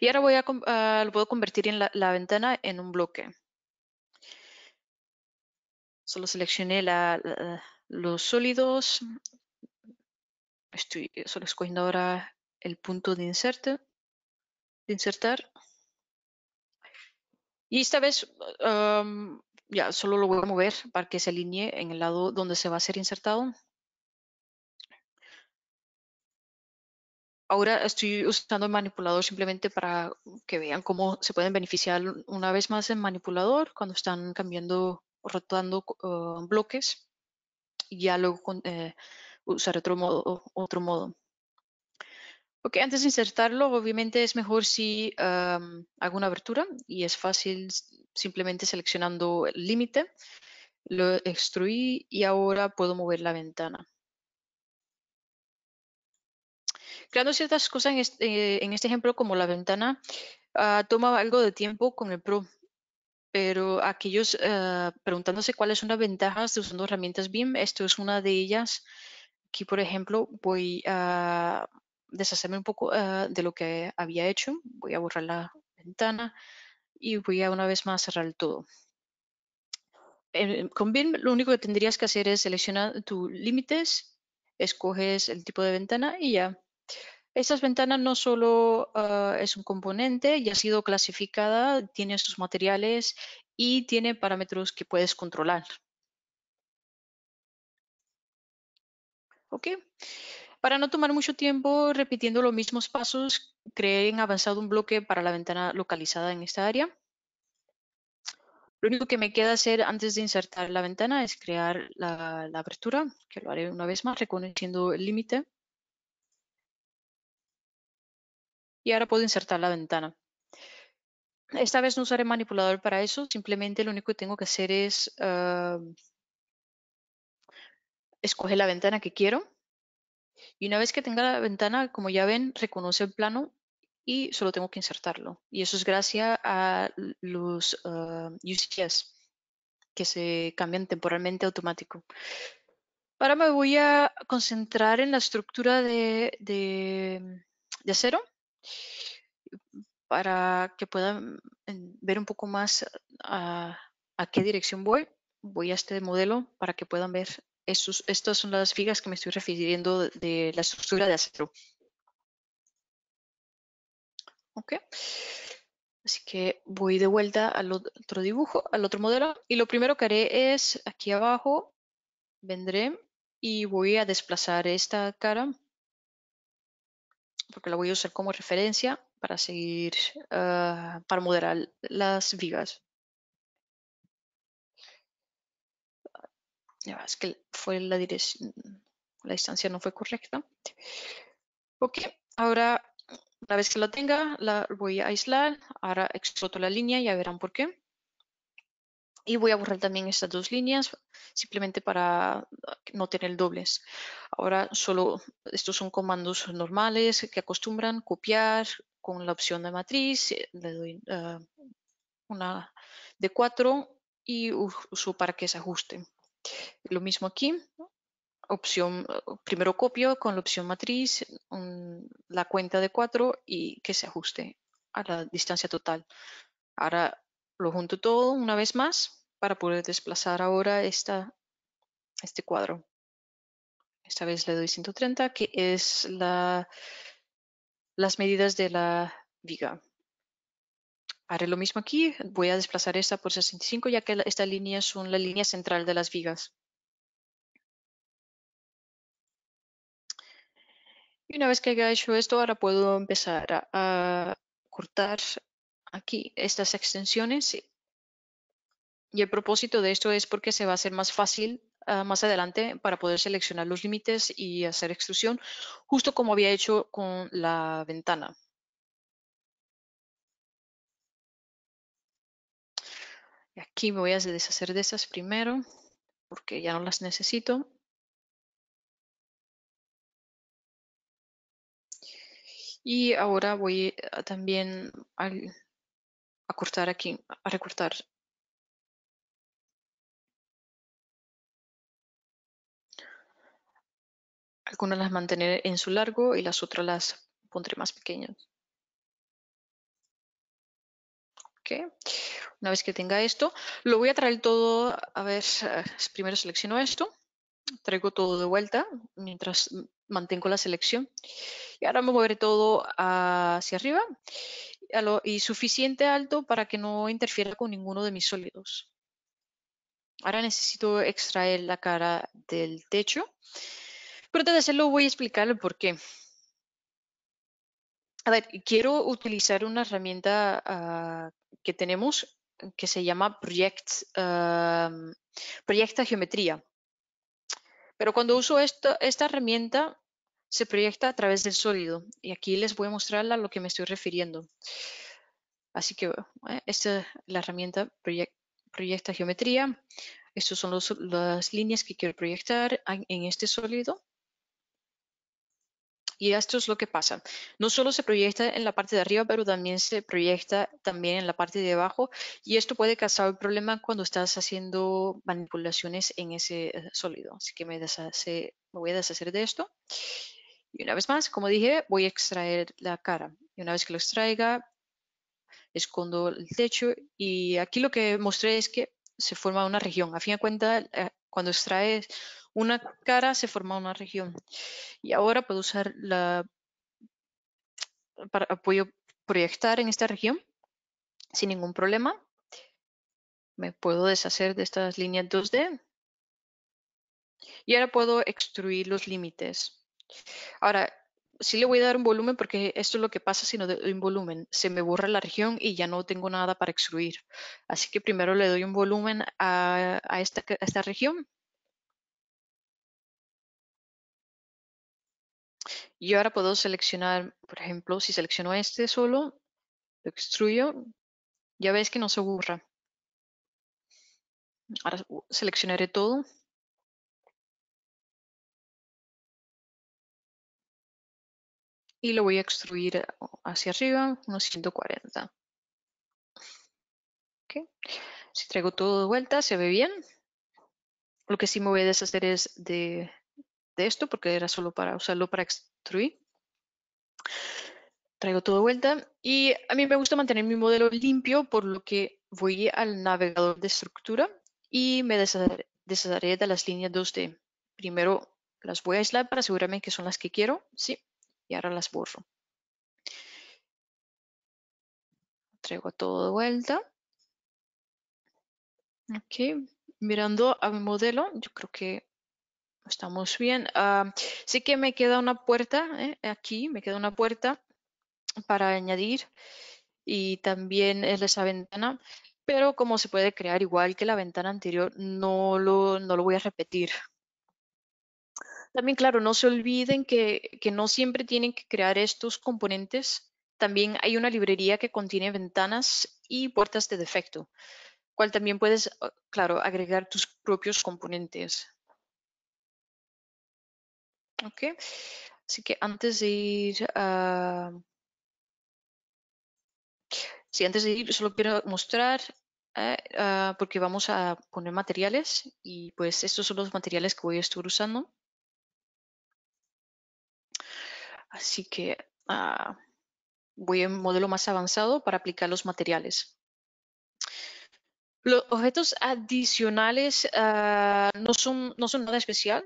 S3: Y ahora ah, lo puedo convertir en la, ventana en un bloque. Solo seleccioné los sólidos. Estoy solo escogiendo ahora el punto de insertar. Y esta vez ya solo lo voy a mover para que se alinee en el lado donde se va a ser insertado. Ahora estoy usando el manipulador simplemente para que vean cómo se pueden beneficiar una vez más el manipulador cuando están cambiando, rotando uh, bloques y ya luego eh, usar otro modo. Otro antes de insertarlo, obviamente es mejor si um, hago una abertura y es fácil simplemente seleccionando el límite. Lo extruí y ahora puedo mover la ventana. Creando ciertas cosas eh, en este, ejemplo, como la ventana, tomaba ah, toma algo de tiempo con el Pro, pero aquellos ah, preguntándose cuáles son las ventajas de usando herramientas BIM, esto es una de ellas. Aquí, por ejemplo, voy a deshacerme un poco ah, de lo que había hecho. Voy a borrar la ventana y voy a una vez más cerrar todo. con BIM lo único que tendrías que hacer es seleccionar tus límites, escoges el tipo de ventana y ya estas ventanas no solo ah, es un componente, ya ha sido clasificada, tiene sus materiales y tiene parámetros que puedes controlar. ¿Ok? Para no tomar mucho tiempo repitiendo los mismos pasos, creé en avanzado un bloque para la ventana localizada en esta área. Lo único que me queda hacer antes de insertar la ventana es crear la, la apertura, que lo haré una vez más reconociendo el límite. y ahora puedo insertar la ventana. Esta vez no usaré manipulador para eso, simplemente lo único que tengo que hacer es ah, escoger la ventana que quiero. Y una vez que tenga la ventana, como ya ven, reconoce el plano y solo tengo que insertarlo. Y eso es gracias a los ah, UCS que se cambian temporalmente automático. Ahora me voy a concentrar en la estructura de acero para que puedan mm, ver un poco más ah, a, qué dirección voy, voy a este modelo para que puedan ver estas son las vigas que me estoy refiriendo de la estructura de acero. Ok. Así que voy de vuelta al otro dibujo, al otro modelo. Y lo primero que haré es aquí abajo, vendré y voy a desplazar esta cara porque lo voy a usar como referencia para seguir, eh, para moderar las vigas. Es que fue la la distancia no fue correcta. Ok, ahora una vez que la tenga, la voy a aislar. Ahora exploto la línea, ya verán por qué. Y voy a borrar también estas dos líneas simplemente para no tener dobles. Ahora solo estos son comandos normales que acostumbran copiar con la opción de matriz. Eh, le doy eh, una de 4 y uso para que se ajuste. Lo mismo aquí. Opción, primero copio con la opción matriz mm, la cuenta de 4 y que se ajuste a la distancia total. Ahora lo junto todo una vez más para poder desplazar ahora esta, este cuadro. Esta vez le doy 130, que es la, las medidas de la viga. Haré lo mismo aquí, voy a desplazar esta por 65, ya que estas líneas son la línea central de las vigas. Y una vez que haya hecho esto, ahora puedo empezar a, a cortar aquí estas extensiones y el propósito de esto es porque se va a hacer más fácil ah, más adelante para poder seleccionar los límites y hacer extrusión, justo como había hecho con la ventana. Y aquí me voy a deshacer de esas primero, porque ya no las necesito. Y
S4: ahora voy ah, también al a cortar aquí, a recortar.
S3: Algunas las mantener en su largo y las otras las pondré más pequeñas. Okay. Una vez que tenga esto, lo voy a traer todo, a ver, eh, primero selecciono esto, traigo todo de vuelta mientras mantengo la selección. Y ahora me moveré todo hacia arriba y suficiente alto para que no interfiera con ninguno de mis sólidos. Ahora necesito extraer la cara del techo, pero antes de hacerlo voy a explicar el por qué. A ver, quiero utilizar una herramienta ah, que tenemos que se llama Project, ah, Proyecta Geometría. Pero cuando uso esto, esta herramienta, se proyecta a través del sólido. Y aquí les voy a mostrar a lo que me estoy refiriendo. Así que eh, esta es la herramienta proyecta geometría. Estas son las líneas que quiero proyectar en, este sólido. Y esto es lo que pasa. No solo se proyecta en la parte de arriba, pero también se proyecta también en la parte de abajo. Y esto puede causar un problema cuando estás haciendo manipulaciones en ese eh, sólido. Así que me, me voy a deshacer de esto. Y una vez más, como dije, voy a extraer la cara. Y una vez que lo extraiga, escondo el techo. Y aquí lo que mostré es que se forma una región. A fin de cuentas, eh, cuando extraes una cara, se forma una región. Y ahora puedo usar la... Para, puedo proyectar en esta región sin ningún problema. Me puedo deshacer de estas líneas 2D. Y ahora puedo extruir los límites. Ahora, sí le voy a dar un volumen porque esto es lo que pasa si no doy un volumen. Se me borra la región y ya no tengo nada para excluir. Así que primero le doy un volumen a, esta, región. Y ahora puedo seleccionar, por ejemplo, si selecciono este solo, lo extruyo, ya ves que no se borra. Ahora seleccionaré todo.
S4: y lo voy a extruir
S3: hacia arriba, unos 140. Si traigo todo de vuelta, se ve bien. Lo que sí me voy a deshacer es de, esto, porque era solo para usarlo para extruir. Traigo todo de vuelta y a mí me gusta mantener mi modelo limpio, por lo que voy al navegador de estructura y me deshacer, deshaceré de las líneas 2D. Primero las voy a aislar para asegurarme que son las que quiero, ¿sí? y ahora las borro. Traigo todo de vuelta. Ok, mirando a mi modelo, yo creo que estamos bien. Ah, sí que me queda una puerta, eh, aquí me queda una puerta para añadir y también es esa ventana, pero como se puede crear igual que la ventana anterior, no lo, no lo voy a repetir, también, claro, no se olviden que, no siempre tienen que crear estos componentes. También hay una librería que contiene ventanas y puertas de defecto, cual también puedes, ah, claro, agregar tus propios componentes. Ok, así que antes de ir Sí, antes de ir solo quiero mostrar eh, ah, porque vamos a poner materiales y pues estos son los materiales que voy a estar usando. Así que ah, voy a un modelo más avanzado para aplicar los materiales. Los objetos adicionales ah, no, son, nada especial.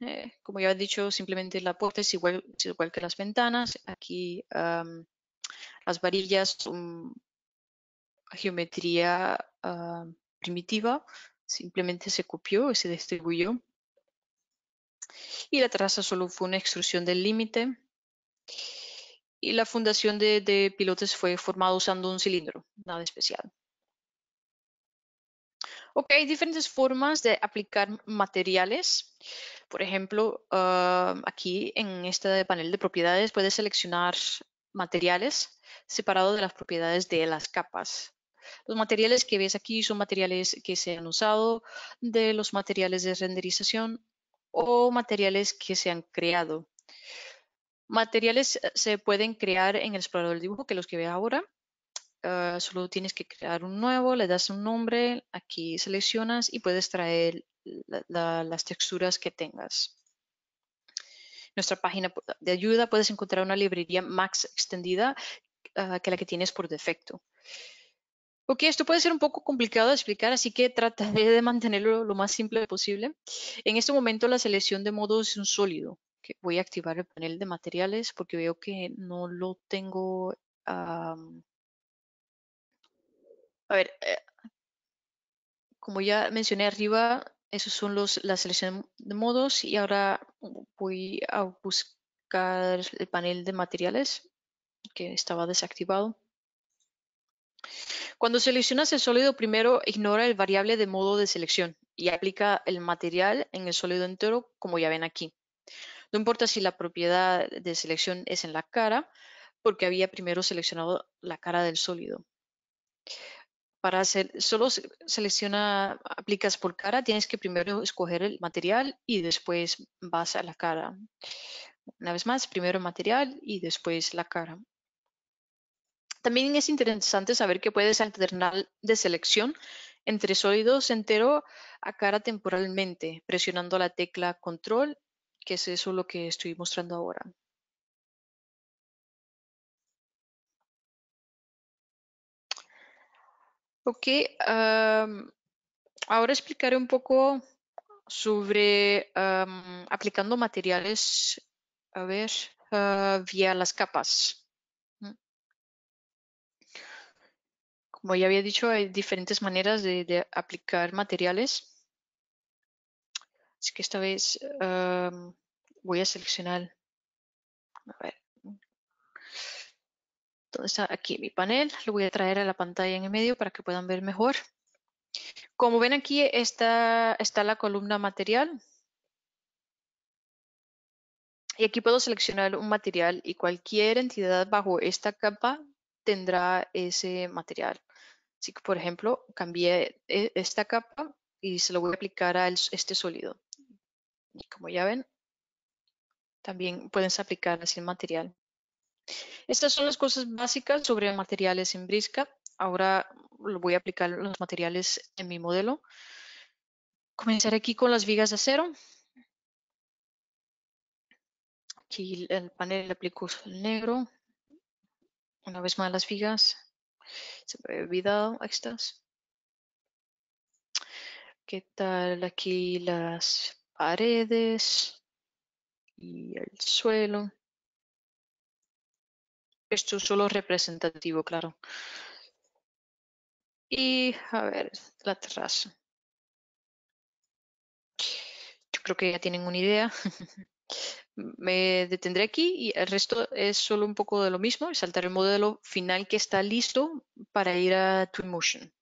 S3: Eh, como ya he dicho, simplemente la puerta es igual, que las ventanas. Aquí las varillas son geometría ah, primitiva. Simplemente se copió y se distribuyó. Y la traza solo fue una extrusión del límite. Y la fundación de, pilotes fue formada usando un cilindro, nada especial. Ok, hay diferentes formas de aplicar materiales. Por ejemplo, ah, aquí en este panel de propiedades puedes seleccionar materiales separados de las propiedades de las capas. Los materiales que ves aquí son materiales que se han usado, de los materiales de renderización o materiales que se han creado. Materiales eh, se pueden crear en el explorador del dibujo, que los que ve ahora. Ah, solo tienes que crear un nuevo, le das un nombre, aquí seleccionas y puedes traer las texturas que tengas. Nuestra página de ayuda puedes encontrar una librería Max extendida ah, que la que tienes por defecto. Ok, esto puede ser un poco complicado de explicar, así que trataré de mantenerlo lo más simple posible. En este momento la selección de modos es un sólido, voy a activar el panel de materiales porque veo que no lo tengo... a ver, eh, como ya mencioné arriba, esos son los, la selección de modos y ahora voy a buscar el panel de materiales que estaba desactivado. Cuando seleccionas el sólido primero, ignora el variable de modo de selección y aplica el material en el sólido entero, como ya ven aquí. No importa si la propiedad de selección es en la cara, porque había primero seleccionado la cara del sólido. Para hacer, solo selecciona, aplicas por cara, tienes que primero escoger el material y después vas a la cara. Una vez más, primero material y después la cara. También es interesante saber que puedes alternar de selección entre sólidos entero a cara temporalmente, presionando la tecla control que es eso lo que estoy mostrando ahora. Ok, ahora explicaré un poco sobre aplicando materiales, a ver, ah, vía las capas. Como ya había dicho, hay diferentes maneras de aplicar materiales. Así que esta vez em, voy a seleccionar, a ver, Aquí mi panel, lo voy a traer a la pantalla en el medio para que puedan ver mejor. Como ven aquí está, está la columna material, y aquí puedo seleccionar un material y cualquier entidad bajo esta capa tendrá ese material. Así que, por ejemplo, cambié eh, esta capa y se lo voy a aplicar a este sólido. Y como ya ven, también pueden aplicar así el material. Estas son las cosas básicas sobre materiales en Brisca. Ahora voy a aplicar los materiales en mi modelo. Comenzaré aquí con las vigas de acero. Aquí el panel le aplico el negro. Una vez más las vigas. Se me había olvidado estas. ¿Qué tal aquí las paredes y el suelo. Esto es solo representativo, claro. Y a ver, la terraza. Yo creo que ya tienen una idea. Me detendré aquí y el resto es solo un poco de lo mismo. Saltar el modelo final que está listo para ir a Twinmotion.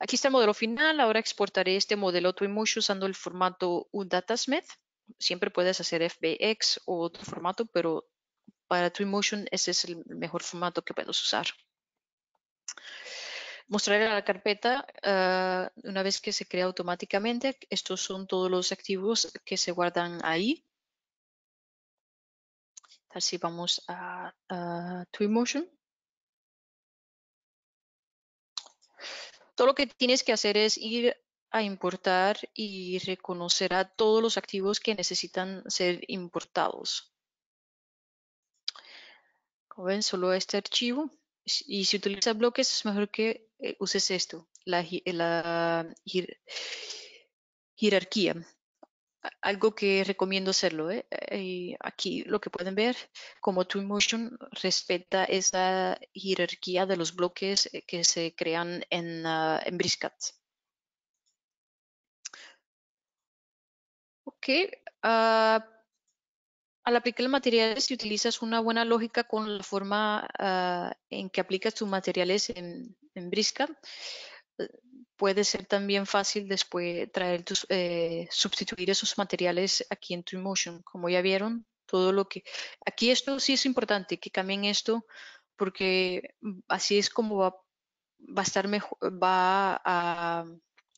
S3: Aquí está el modelo final. Ahora exportaré este modelo Twinmotion, usando el formato UDatasmith. Siempre puedes hacer FBX o otro formato, pero para Twinmotion ese es el mejor formato que puedes usar. Mostraré la carpeta eh, una vez que se crea automáticamente. Estos son todos los activos que se guardan ahí. Así vamos a, a Twinmotion. Todo lo que tienes que hacer es ir a importar y reconocer a todos los activos que necesitan ser importados. Como ven, solo este archivo. Y si utilizas bloques, es mejor que eh, uses esto, la, jerarquía algo que recomiendo hacerlo. ¿eh? Eh, aquí lo que pueden ver, como Twinmotion respeta esa jerarquía de los bloques eh, que se crean en, uh, Ok. Ah, al aplicar materiales, si utilizas una buena lógica con la forma ah, en que aplicas tus materiales en, en Briscat, puede ser también fácil después traer tus, eh, sustituir esos materiales aquí en Twinmotion. Como ya vieron, todo lo que... Aquí esto sí es importante, que cambien esto, porque así es como va, a estar mejor, va a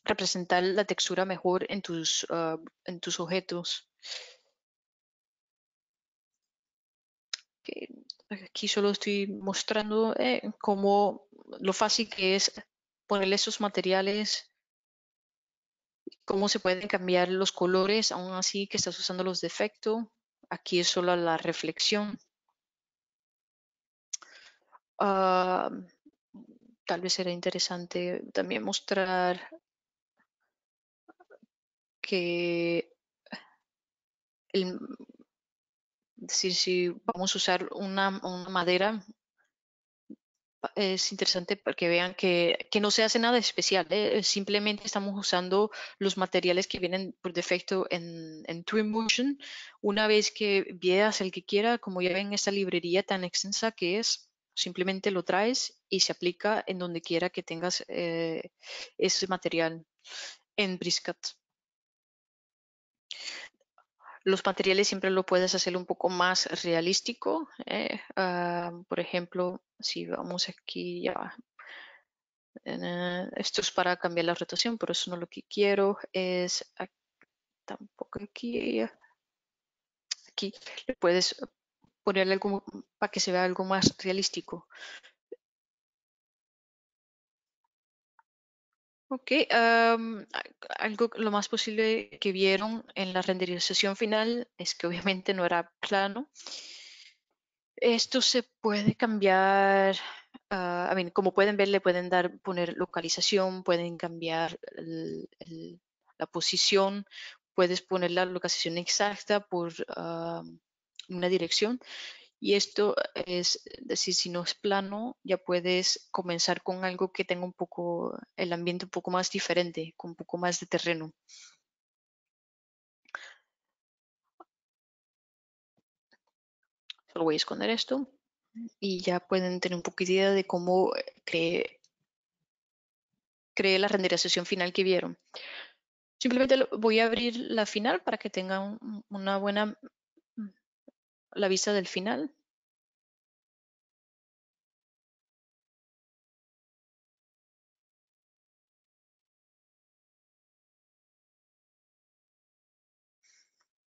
S3: representar la textura mejor en tus, ah, en tus objetos. Aquí solo estoy mostrando eh, cómo lo fácil que es esos materiales, cómo se pueden cambiar los colores, aún así que estás usando los defectos. Aquí es solo la reflexión. Ah, tal vez será interesante también mostrar que decir, si vamos a usar una, una madera, es interesante porque vean que, no se hace nada especial, eh, simplemente estamos usando los materiales que vienen por defecto en, en Twinmotion. Una vez que veas el que quiera, como ya ven esta librería tan extensa que es, simplemente lo traes y se aplica en donde quiera que tengas eh, ese material en Briscat los materiales siempre lo puedes hacer un poco más realístico. ¿eh? Ah, por ejemplo, si vamos aquí, eh, esto es para cambiar la rotación, por eso no lo que quiero es tampoco aquí. Aquí le puedes ponerle algo para que se vea algo más realístico. Ok, algo lo más posible que vieron en la renderización final es que obviamente no era plano. Esto se puede cambiar, ah, I mean, como pueden ver, le pueden dar, poner localización, pueden cambiar la posición, puedes poner la localización exacta por una dirección y esto es decir, si no es plano, ya puedes comenzar con algo que tenga un poco, el ambiente un poco más diferente, con un poco más de terreno. Solo voy a esconder esto y ya pueden tener un poquito de idea de cómo eh, creé, creé la renderización final que vieron. Simplemente voy a abrir la final para que tengan una buena la vista del final.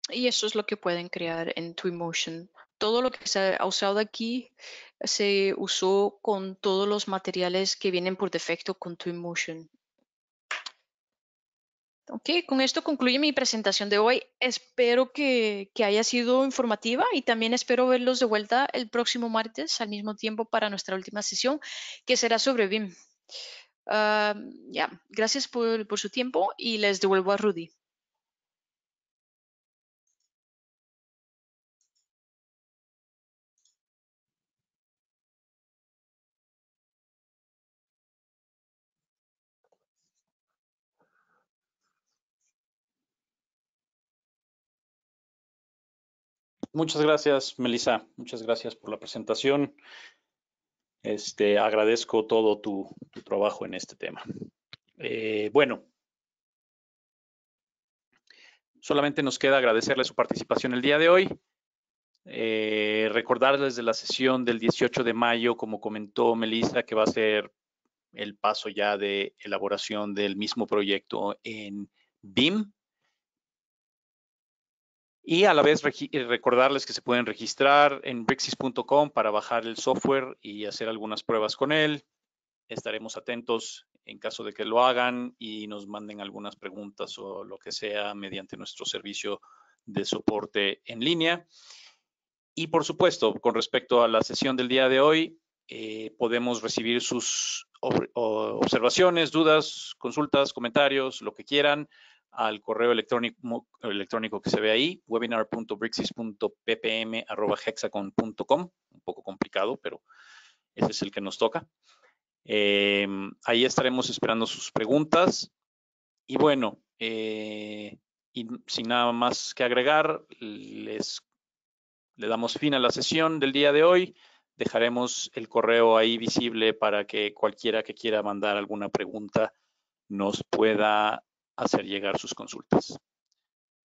S3: Y eso es lo que pueden crear en Twinmotion. Todo lo que se ha usado aquí se usó con todos los materiales que vienen por defecto con Twinmotion. Ok, con esto concluye mi presentación de hoy. Espero que, haya sido informativa y también espero verlos de vuelta el próximo martes al mismo tiempo para nuestra última sesión, que será sobre BIM. Ah, ya, gracias por su tiempo y les devuelvo a Rudy.
S2: muchas gracias, Melissa. Muchas gracias por la presentación. Este, agradezco todo tu, trabajo en este tema. Eh, bueno, solamente nos queda agradecerle su participación el día de hoy. Eh, recordarles de la sesión del 18 de mayo, como comentó Melissa, que va a ser el paso ya de elaboración del mismo proyecto en BIM, y a la vez eh, recordarles que se pueden registrar en brixis.com para bajar el software y hacer algunas pruebas con él. Estaremos atentos en caso de que lo hagan y nos manden algunas preguntas o lo que sea mediante nuestro servicio de soporte en línea. Y por supuesto, con respecto a la sesión del día de hoy, eh, podemos recibir sus
S1: observaciones,
S2: dudas, consultas, comentarios, lo que quieran al correo electrónico, electrónico que se ve ahí, webinar.brixis.ppm.hexacon.com, un poco complicado, pero ese es el que nos toca. Eh, ahí estaremos esperando sus preguntas. Y bueno, eh, y sin nada más que agregar, les, le damos fin a la sesión del día de hoy. Dejaremos el correo ahí visible para que cualquiera que quiera mandar alguna pregunta nos pueda hacer llegar sus consultas.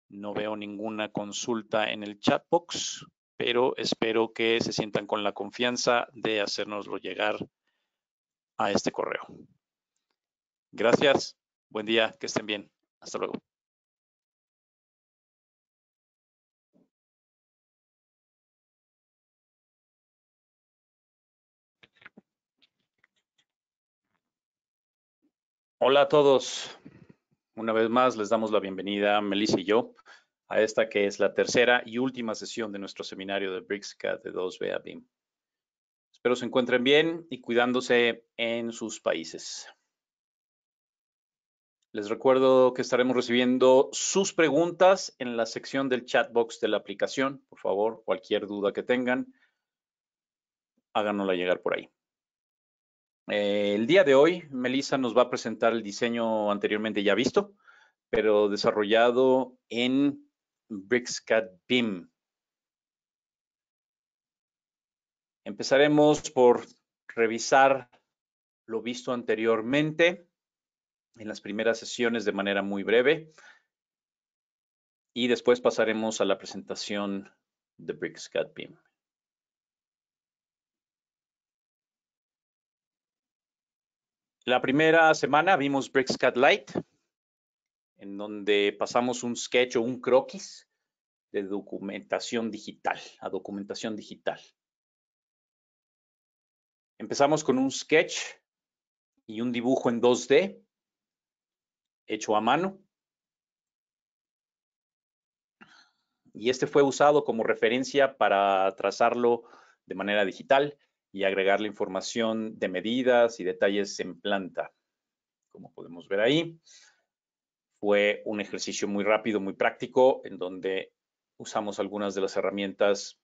S2: No veo ninguna consulta en el chat box, pero espero que se sientan con la confianza de hacérnoslo llegar a este correo. Gracias,
S1: buen día, que estén bien. Hasta luego.
S2: Hola a todos. Una vez más, les damos la bienvenida, Melissa y yo, a esta que es la tercera y última sesión de nuestro seminario de BricsCAD de 2 a BIM. Espero se encuentren bien y cuidándose en sus países. Les recuerdo que estaremos recibiendo sus preguntas en la sección del chat box de la aplicación. Por favor, cualquier duda que tengan, háganosla llegar por ahí. Eh, el día de hoy, Melissa nos va a presentar el diseño anteriormente ya visto, pero desarrollado en BricsCAD BIM. Empezaremos por revisar lo visto anteriormente en las primeras sesiones de manera muy breve y después pasaremos a la presentación de BricsCAD BIM. La primera semana vimos Brickscat Light, en donde pasamos un sketch o un croquis de documentación digital, a documentación digital. Empezamos con un sketch y un dibujo en 2D hecho a mano. Y este fue usado como referencia para trazarlo de manera digital y agregar la información de medidas y detalles en planta. Como podemos ver ahí, fue un ejercicio muy rápido, muy práctico, en donde usamos algunas de las herramientas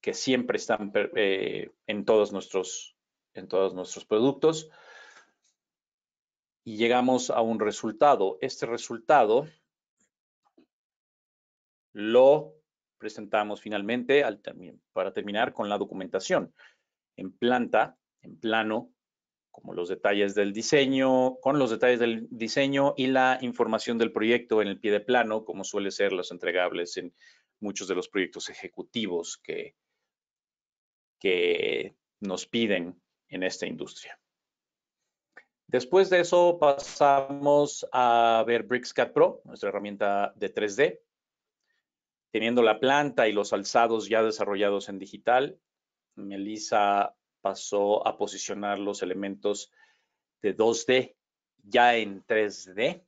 S2: que siempre están eh, en, todos nuestros, en todos nuestros productos. Y llegamos a un resultado. Este resultado lo presentamos finalmente, al, para terminar, con la documentación en planta, en plano, como los detalles del diseño, con los detalles del diseño y la información del proyecto en el pie de plano, como suele ser los entregables en muchos de los proyectos ejecutivos que, que nos piden en esta industria. Después de eso pasamos a ver BricsCAD Pro, nuestra herramienta de 3D, teniendo la planta y los alzados ya desarrollados en digital, Melissa pasó a posicionar los elementos de 2D ya en 3D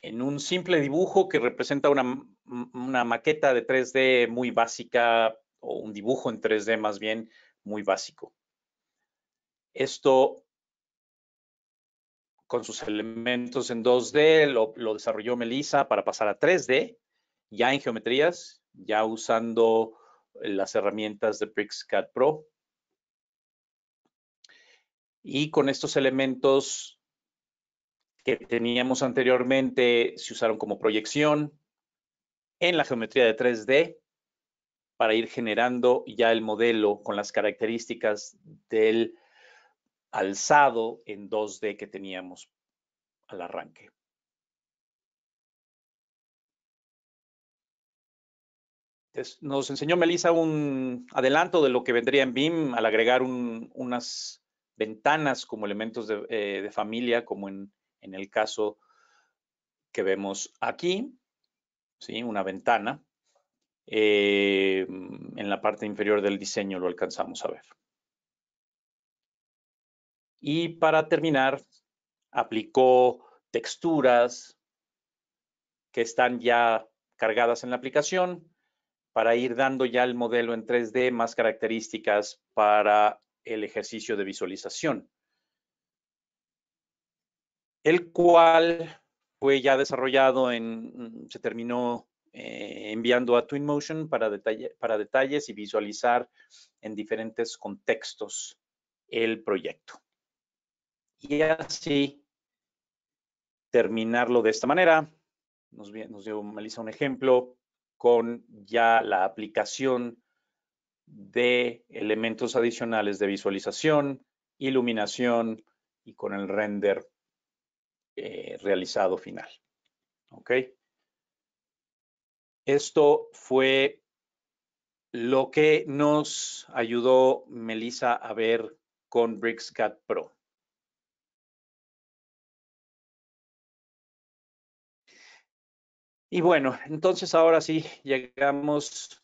S2: en un simple dibujo que representa una, maqueta de 3D muy básica o un dibujo en 3D más bien muy básico. Esto con sus elementos en 2D, lo, desarrolló Melissa para pasar a 3D, ya en geometrías, ya usando las herramientas de BricsCAD Pro. Y con estos elementos que teníamos anteriormente, se usaron como proyección en la geometría de 3D para ir generando ya el modelo con las características del alzado en 2D que teníamos al arranque. Nos enseñó Melissa un adelanto de lo que vendría en BIM al agregar unas ventanas como elementos de, eh, familia, como en, el caso que vemos aquí, ¿sí? una ventana. Eh, en la parte inferior del diseño lo alcanzamos a ver. Y para terminar, aplicó texturas que están ya cargadas en la aplicación para ir dando ya el modelo en 3D más características para el ejercicio de visualización, el cual fue ya desarrollado en, se terminó eh, enviando a Twinmotion para, para detalles y visualizar en diferentes contextos el proyecto y así terminarlo de esta manera. Nos, dio Melissa un ejemplo con ya la aplicación de elementos adicionales de visualización, iluminación y con el render eh, realizado final. ¿Ok? Esto fue lo que nos ayudó Melissa a ver con BricsCAD Pro. Y bueno, entonces ahora sí llegamos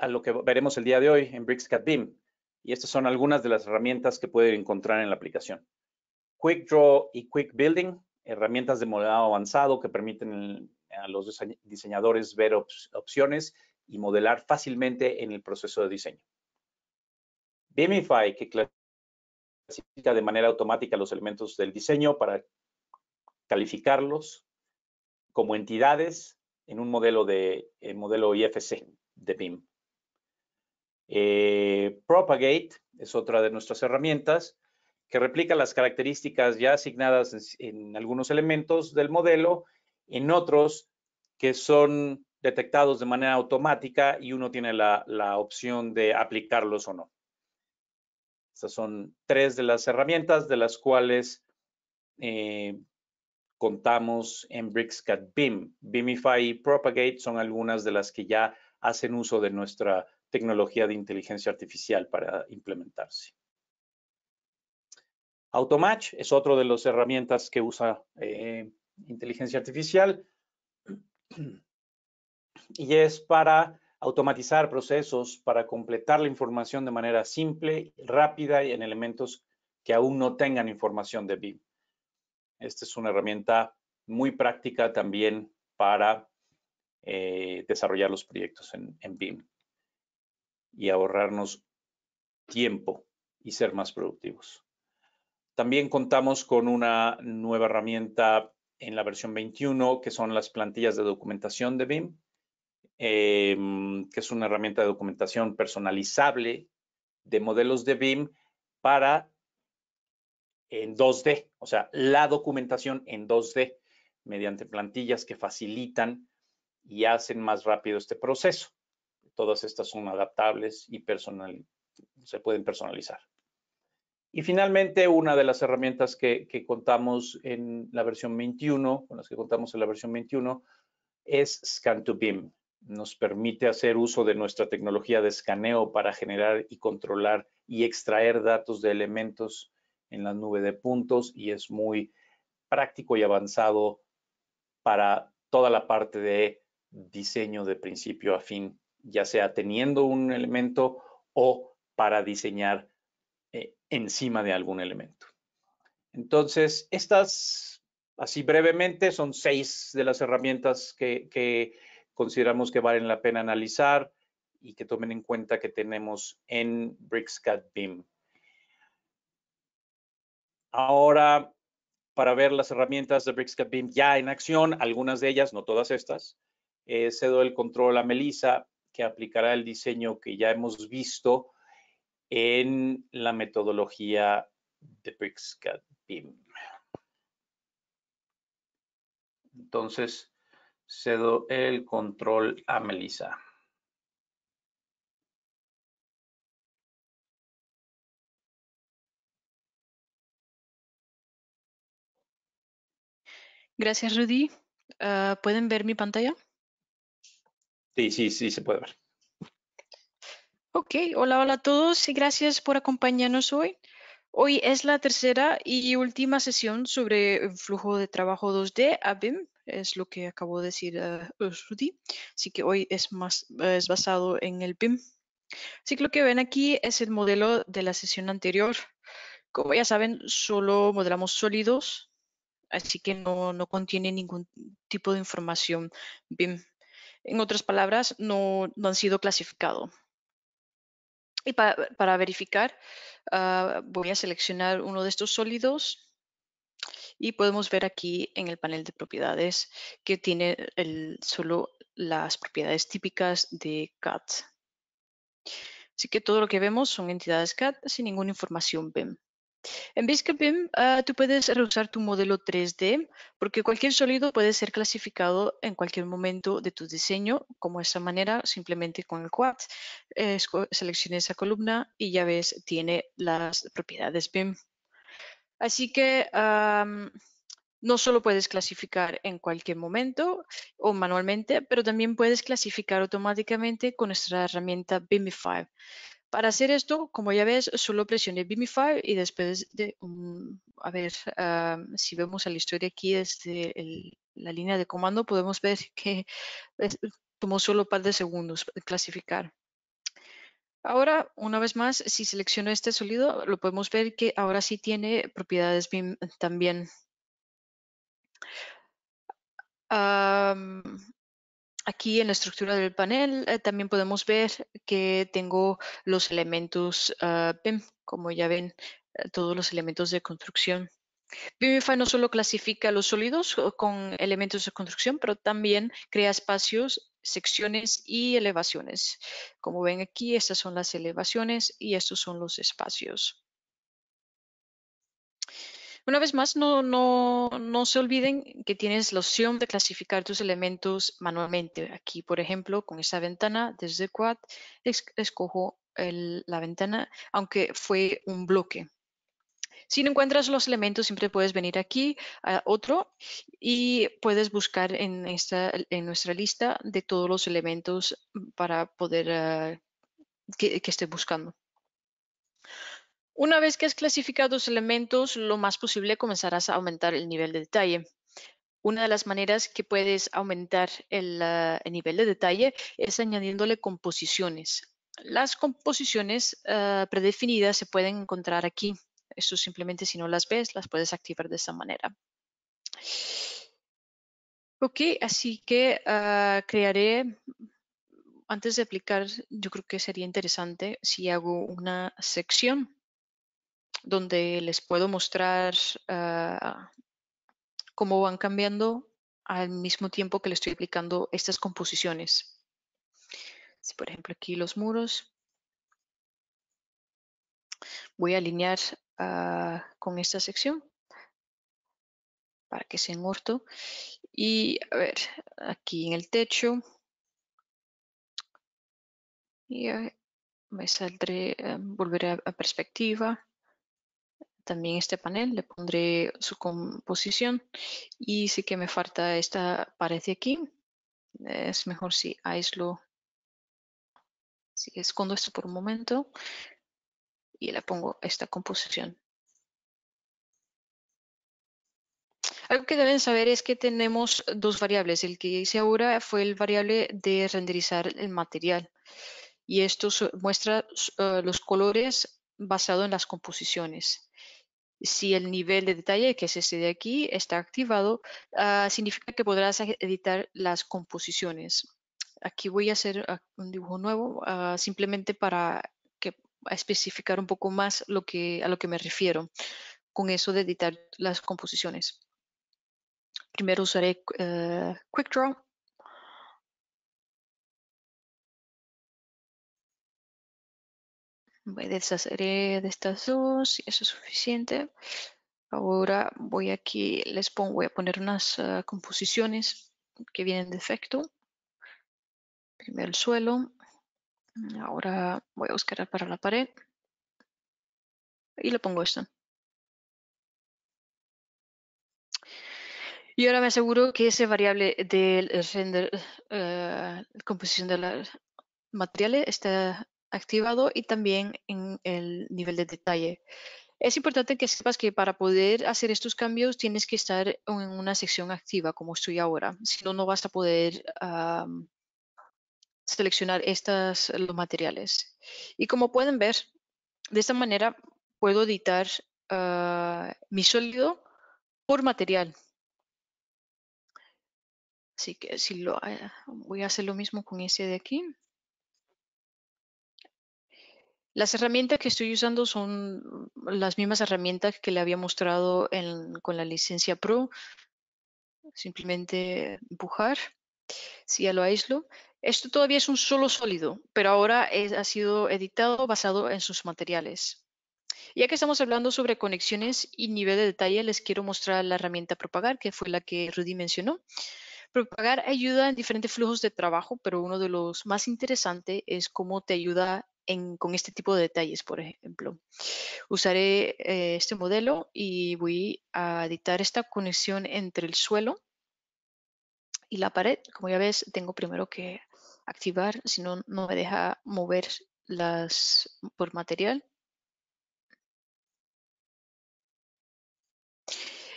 S2: a lo que veremos el día de hoy en BricsCAD BIM. Y estas son algunas de las herramientas que pueden encontrar en la aplicación. Quick Draw y Quick Building, herramientas de modelado avanzado que permiten a los diseñadores ver opciones y modelar fácilmente en el proceso de diseño. BIMify, que clasifica de manera automática los elementos del diseño para calificarlos como entidades en un modelo de modelo IFC de BIM. Eh, Propagate es otra de nuestras herramientas que replica las características ya asignadas en, algunos elementos del modelo, en otros que son detectados de manera automática y uno tiene la, opción de aplicarlos o no. Estas son tres de las herramientas de las cuales eh, contamos en Brickscat BIM. BIMify y Propagate son algunas de las que ya hacen uso de nuestra tecnología de inteligencia artificial para implementarse. Automatch es otro de las herramientas que usa eh, inteligencia artificial y es para automatizar procesos, para completar la información de manera simple, rápida y en elementos que aún no tengan información de BIM. Esta es una herramienta muy práctica también para eh, desarrollar los proyectos en, BIM y ahorrarnos tiempo y ser más productivos. También contamos con una nueva herramienta en la versión 21, que son las plantillas de documentación de BIM, em, que es una herramienta de documentación personalizable de modelos de BIM para en 2D, o sea, la documentación en 2D mediante plantillas que facilitan y hacen más rápido este proceso. Todas estas son adaptables y personal, se pueden personalizar. Y finalmente, una de las herramientas que, contamos en la versión 21, con las que contamos en la versión 21, es scan to bim Nos permite hacer uso de nuestra tecnología de escaneo para generar y controlar y extraer datos de elementos en la nube de puntos y es muy práctico y avanzado para toda la parte de diseño de principio a fin, ya sea teniendo un elemento o para diseñar eh, encima de algún elemento. Entonces, estas, así brevemente, son seis de las herramientas que, que consideramos que valen la pena analizar y que tomen en cuenta que tenemos en BricsCAD BIM ahora para ver las herramientas de Brickscape BIM ya en acción, algunas de ellas, no todas estas. Eh, cedo el control a Melissa, que aplicará el diseño que ya hemos visto en la metodología de Brickscape BIM.
S1: Entonces, cedo el control a Melissa.
S3: Gracias, Rudy. Ah, ¿Pueden ver mi pantalla?
S2: Sí, sí, sí, se puede ver.
S3: Ok, hola, hola a todos y gracias por acompañarnos hoy. Hoy es la tercera y última sesión sobre el flujo de trabajo 2D, BIM. es lo que acabo de decir ah, Rudy. Así que hoy es, más, es basado en el BIM. Así que lo que ven aquí es el modelo de la sesión anterior. Como ya saben, solo modelamos sólidos así que no, contiene ningún tipo de información. BIM. en otras palabras, no, han sido clasificados. Y para verificar, ah, voy a seleccionar uno de estos sólidos y podemos ver aquí en el panel de propiedades que tiene solo las propiedades típicas de CAT. Así que todo lo que vemos son entidades CAT sin ninguna información BIM. En BIM, ah, tú puedes reusar tu modelo 3D porque cualquier sólido puede ser clasificado en cualquier momento de tu diseño, como esa manera, simplemente con el quad. Eh, esa columna y ya ves, tiene las propiedades BIM. Así que no solo puedes clasificar en cualquier momento o manualmente, pero también puedes clasificar automáticamente con nuestra herramienta BIMify. Para hacer esto, como ya ves, solo presioné Bimify y después de, a ver, ah, si vemos la historia aquí desde la línea de comando, podemos ver que tomó solo un par de segundos clasificar. Ahora, una vez más, si selecciono este sólido, lo podemos ver que ahora sí tiene propiedades BIM también. Aquí en la estructura del panel eh, también podemos ver que tengo los elementos ah, como ya ven, eh, todos los elementos de construcción. BIMify no solo clasifica los sólidos con elementos de construcción, pero también crea espacios, secciones y elevaciones. Como ven aquí, estas son las elevaciones y estos son los espacios. Una vez más, no, se olviden que tienes la opción de clasificar tus elementos manualmente. Aquí, por ejemplo, con esta ventana desde Quad, escojo la ventana, aunque fue un bloque. Si no encuentras los elementos, siempre puedes venir aquí a otro y puedes buscar en, esta, en nuestra lista de todos los elementos para poder ah, que, que esté buscando. Una vez que has clasificado los elementos, lo más posible comenzarás a aumentar el nivel de detalle. Una de las maneras que puedes aumentar el, ah, nivel de detalle es añadiéndole composiciones. Las composiciones ah, predefinidas se pueden encontrar aquí. Eso simplemente si no las ves, las puedes activar de esa manera. Ok, así que ah, crearé, antes de aplicar, yo creo que sería interesante si hago una sección donde les puedo mostrar ah, cómo van cambiando al mismo tiempo que le estoy aplicando estas composiciones. por ejemplo aquí los muros, voy a alinear ah, con esta sección para que se en Y a ver, aquí en el techo. Y eh, me saldré, em, volveré a perspectiva también este panel, le pondré su composición y sí que me falta esta pared aquí. Es mejor si aíslo, si escondo esto por un momento y le pongo esta composición. Algo que deben saber es que tenemos dos variables. El que hice ahora fue el variable de renderizar el material. Y esto muestra eh, los colores basado en las composiciones. Si el nivel de detalle, que es este de aquí, está activado, ah, significa que podrás e-, editar las composiciones. Aquí voy a hacer ah, un dibujo nuevo, ah, simplemente para especificar un poco más lo que, a lo que me refiero con eso de editar las composiciones. Primero usaré eh, Quick Draw. Voy a deshacer eh, de estas dos, y eso es suficiente. Ahora voy aquí, les pongo, voy a poner unas ah, composiciones que vienen de efecto. Primero el suelo. Ahora voy a buscar para la pared. Y le pongo esto. Y ahora me aseguro que esa variable del render, eh, composición de los materiales está activado y también en el nivel de detalle. Es importante que sepas que para poder hacer estos cambios tienes que estar en una sección activa como estoy ahora. Si no, no vas a poder seleccionar estas, los materiales. Y como pueden ver, de esta manera puedo editar ah, mi sólido por material. Así que si lo, ah, voy a hacer lo mismo con este de aquí. Las herramientas que estoy usando son las mismas herramientas que le había mostrado con la licencia Pro. Simplemente empujar, si ya lo aíslo. Esto todavía es un solo sólido, pero ahora ha sido editado basado en sus materiales. Ya que estamos hablando sobre conexiones y nivel de detalle, les quiero mostrar la herramienta Propagar, que fue la que Rudy mencionó. Propagar ayuda en diferentes flujos de trabajo, pero uno de los más interesantes es cómo te ayuda con este tipo de detalles, por ejemplo. Usaré eh, este modelo y voy a editar esta conexión entre el suelo y la pared. Como ya ves, tengo primero que activar, si no, no me deja mover las por material.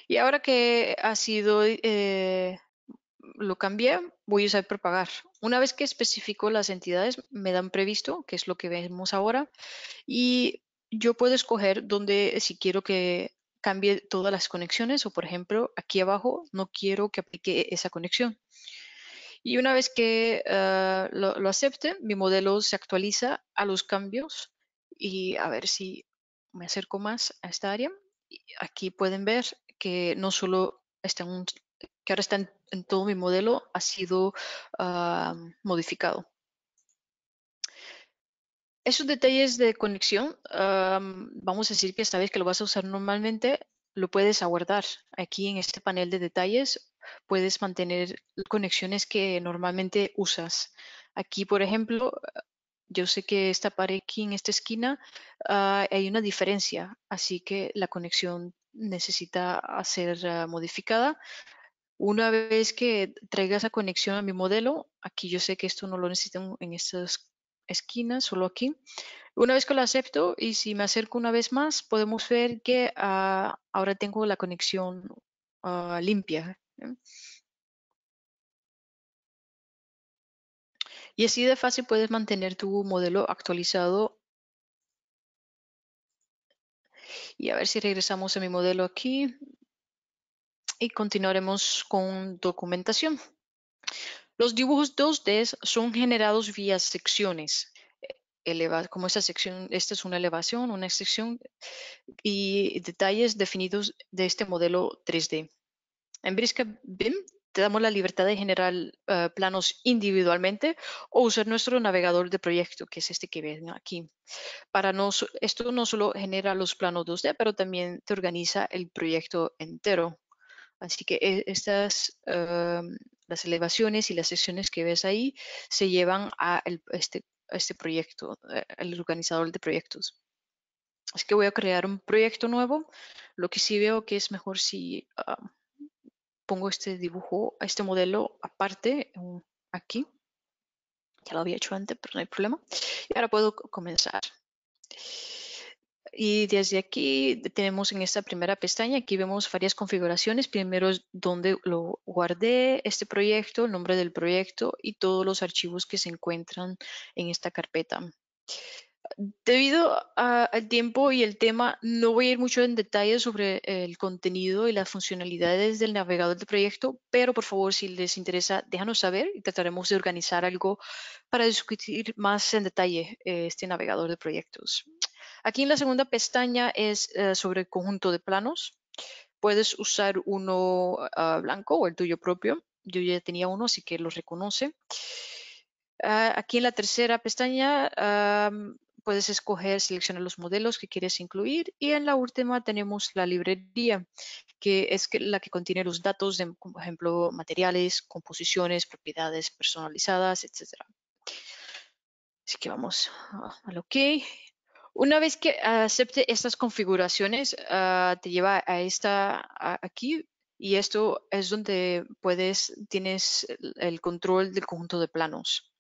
S3: Y ahora que ha sido eh, lo cambié, voy a usar propagar. Una vez que especifico las entidades, me dan previsto, que es lo que vemos ahora, y yo puedo escoger donde si quiero que cambie todas las conexiones o, por ejemplo, aquí abajo no quiero que aplique esa conexión. Y una vez que eh, lo, acepte, mi modelo se actualiza a los cambios y a ver si me acerco más a esta área. Aquí pueden ver que no solo está un que ahora está en, todo mi modelo, ha sido ah, modificado. Esos detalles de conexión, ah, vamos a decir que esta vez que lo vas a usar normalmente, lo puedes aguardar. Aquí en este panel de detalles puedes mantener conexiones que normalmente usas. Aquí, por ejemplo, yo sé que esta pared aquí en esta esquina ah, hay una diferencia, así que la conexión necesita ser modificada. Una vez que traiga esa conexión a mi modelo, aquí yo sé que esto no lo necesito en estas esquinas, solo aquí. Una vez que lo acepto y si me acerco una vez más, podemos ver que ah, ahora tengo la conexión ah, limpia. ¿eh? Y así de fácil puedes mantener tu modelo actualizado. Y a ver si regresamos a mi modelo aquí y continuaremos con documentación. Los dibujos 2D son generados vía secciones. Eh, como esta sección, esta es una elevación, una sección y detalles definidos de este modelo 3D. En Brisca BIM te damos la libertad de generar eh, planos individualmente o usar nuestro navegador de proyecto, que es este que ven aquí. Para nos, esto no solo genera los planos 2D, pero también te organiza el proyecto entero. Así que e, estas, ah, las elevaciones y las secciones que ves ahí se llevan a, este, este proyecto, al eh, organizador de proyectos. Así que voy a crear un proyecto nuevo. Lo que sí veo que es mejor si ah, pongo este dibujo, este modelo aparte aquí. Ya lo había hecho antes, pero no hay problema. Y ahora puedo comenzar. Y desde aquí tenemos en esta primera pestaña, aquí vemos varias configuraciones. Primero es donde lo guardé este proyecto, el nombre del proyecto y todos los archivos que se encuentran en esta carpeta. Debido al tiempo y el tema, no voy a ir mucho en detalle sobre el contenido y las funcionalidades del navegador de proyecto, pero por favor, si les interesa, déjanos saber y trataremos de organizar algo para discutir más en detalle eh, este navegador de proyectos. Aquí en la segunda pestaña es eh, sobre el conjunto de planos. Puedes usar uno ah, blanco o el tuyo propio. Yo ya tenía uno, así que lo reconoce. Ah, aquí en la tercera pestaña puedes escoger, seleccionar los modelos que quieres incluir y en la última tenemos la librería, que es la que contiene los datos de, por ejemplo, materiales, composiciones, propiedades personalizadas, etc. Así que vamos al OK. Una vez que acepte estas configuraciones, ah, te lleva a esta aquí y esto es donde puedes, tienes el control del conjunto de planos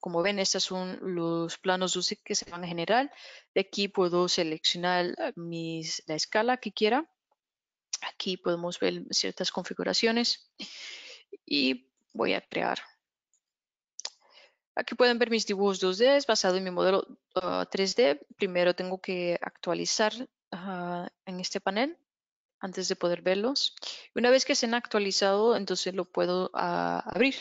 S3: como ven, estos son los planos 2D que se van a generar. De aquí puedo seleccionar la escala que quiera. Aquí podemos ver ciertas configuraciones y voy a crear. Aquí pueden ver mis dibujos 2D basado en mi modelo 3D. Ah, Primero tengo que actualizar ah, en este panel antes de poder verlos. Una vez que se han actualizado, entonces lo puedo ah, abrir.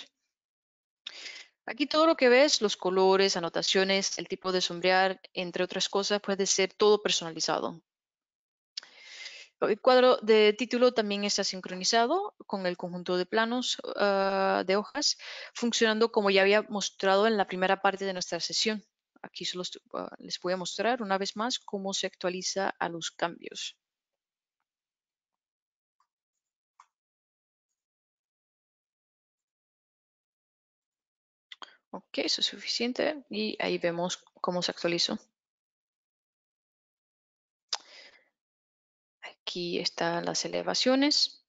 S3: Aquí todo lo que ves, los colores, anotaciones, el tipo de sombrear, entre otras cosas, puede ser todo personalizado. El cuadro de título también está sincronizado con el conjunto de planos ah, de hojas, funcionando como ya había mostrado en la primera parte de nuestra sesión. Aquí solo ah, les voy a mostrar una vez más cómo se actualiza a los cambios.
S4: Ok, eso es suficiente. Y ahí vemos cómo se actualizó. Aquí están las elevaciones.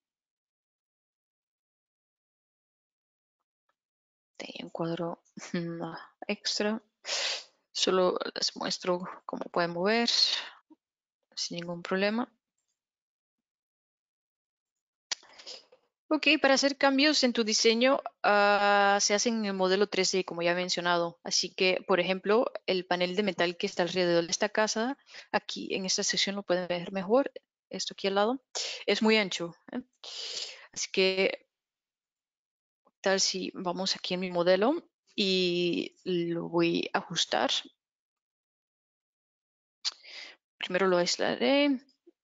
S3: Tengo un cuadro extra. Solo les muestro cómo pueden mover sin ningún problema. Ok, para hacer cambios en tu diseño ah, se hacen en el modelo 3D, como ya he mencionado. Así que, por ejemplo, el panel de metal que está alrededor de esta casa, aquí en esta sección lo pueden ver mejor, esto aquí al lado, es muy ancho. ¿eh? Así que, tal si vamos aquí en mi modelo y lo voy a ajustar. Primero lo aislaré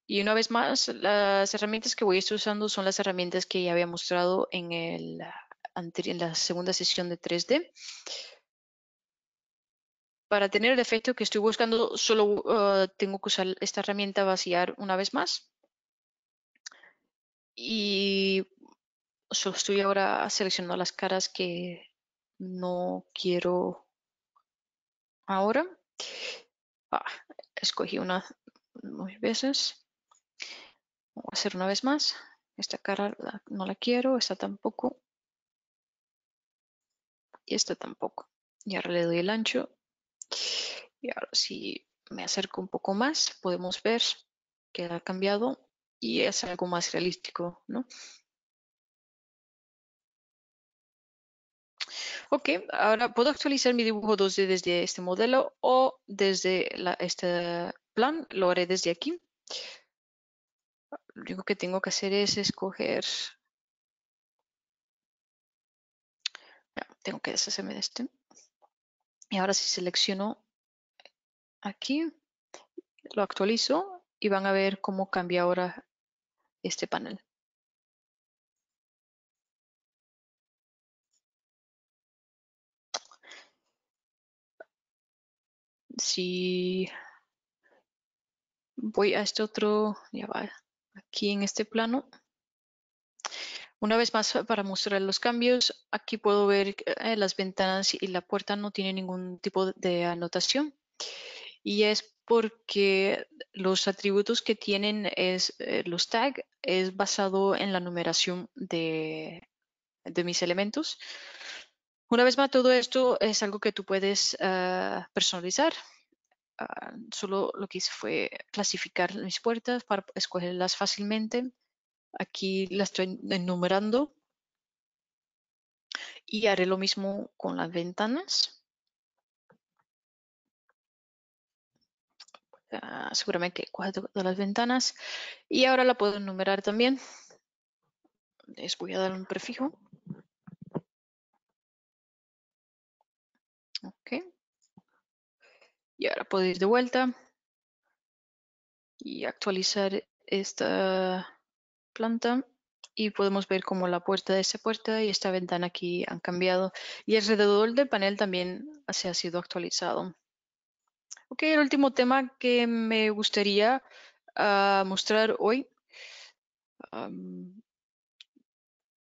S3: y una vez más, las herramientas que voy a estar usando son las herramientas que ya había mostrado en, el, ah, en la segunda sesión de 3D. Para tener el efecto que estoy buscando, solo ah, tengo que usar esta herramienta vaciar una vez más. Y solo estoy ahora seleccionando las caras que no quiero ahora. Ah, escogí una muy veces voy a hacer una vez más. Esta cara no la quiero, esta tampoco. Y esta tampoco. Y ahora le doy el ancho. Y ahora si me acerco un poco más, podemos ver que ha cambiado y es algo más realístico, ¿no? Ok, ahora puedo actualizar mi dibujo 2D desde este modelo o desde este plan, lo haré desde aquí lo único que tengo que hacer es escoger... tengo que deshacerme de este. Y ahora si selecciono aquí, lo actualizo y van a ver cómo cambia ahora este panel. Si voy a este otro, ya va, en este plano. Una vez más, eh, para mostrar los cambios, aquí puedo ver eh, las ventanas y la puerta no tienen ningún tipo de anotación. Y es porque los atributos que tienen es eh, los tags es basado en la numeración de, de mis elementos. Una vez más, todo esto es algo que tú puedes personalizar. Ah, solo lo que hice fue clasificar mis puertas para escogerlas fácilmente. Aquí las estoy enumerando. Y haré lo mismo con las ventanas. Ah, seguramente cuatro de las ventanas. Y ahora la puedo enumerar también. Les voy a dar un prefijo. Okay. Y ahora ir de vuelta y actualizar esta planta y podemos ver cómo la puerta de esa puerta y esta ventana aquí han cambiado y alrededor del panel también se ha sido actualizado. Ok, el último tema que me gustaría ah, mostrar hoy.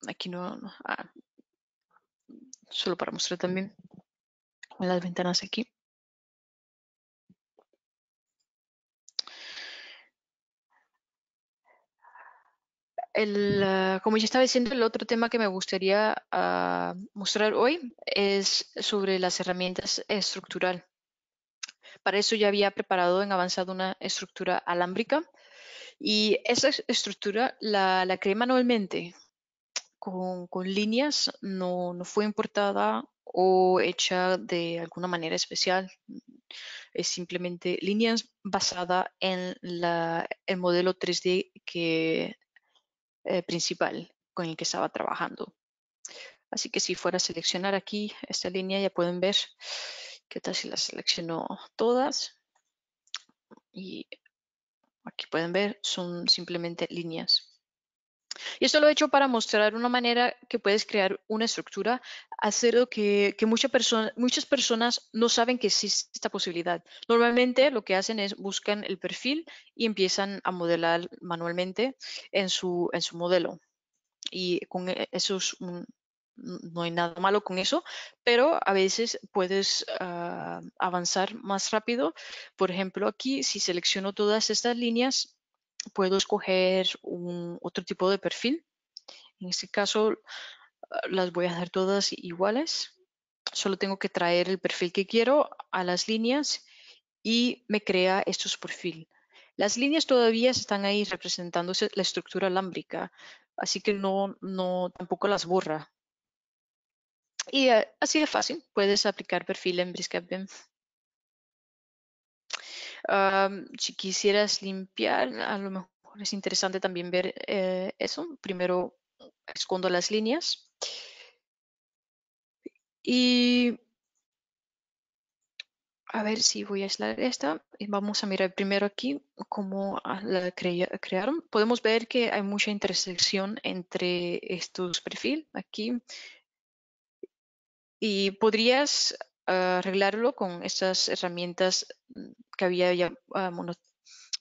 S3: aquí no, ah, solo para mostrar también las ventanas aquí. El, ah, como ya estaba diciendo, el otro tema que me gustaría ah, mostrar hoy es sobre las herramientas estructural. Para eso ya había preparado en avanzado una estructura alámbrica y esa estructura la, creé manualmente con, líneas, no, no, fue importada o hecha de alguna manera especial. Es simplemente líneas basada en el modelo 3D que eh, principal con el que estaba trabajando. Así que si fuera a seleccionar aquí esta línea, ya pueden ver que tal si las selecciono todas. Y aquí pueden ver, son simplemente líneas. Y esto lo he hecho para mostrar una manera que puedes crear una estructura, hacer que, muchas personas no saben que existe esta posibilidad. Normalmente lo que hacen es buscan el perfil y empiezan a modelar manualmente en su, modelo. Y con e, eso no hay nada malo con eso, pero a veces puedes ah, avanzar más rápido. Por ejemplo, aquí si selecciono todas estas líneas, puedo escoger un, otro tipo de perfil. En este caso las voy a hacer todas iguales. Solo tengo que traer el perfil que quiero a las líneas y me crea estos perfiles. Las líneas todavía están ahí representando la estructura alámbrica, así que no, tampoco las borra. Y eh, así de fácil, puedes aplicar perfil en Brisket si quisieras limpiar, a lo mejor es interesante también ver eh, eso. Primero escondo las líneas. Y a ver si voy a aislar esta. Y vamos a mirar primero aquí cómo la crearon. Podemos ver que hay mucha intersección entre estos perfiles aquí. Y podrías arreglarlo con estas herramientas mm, que había ya ah,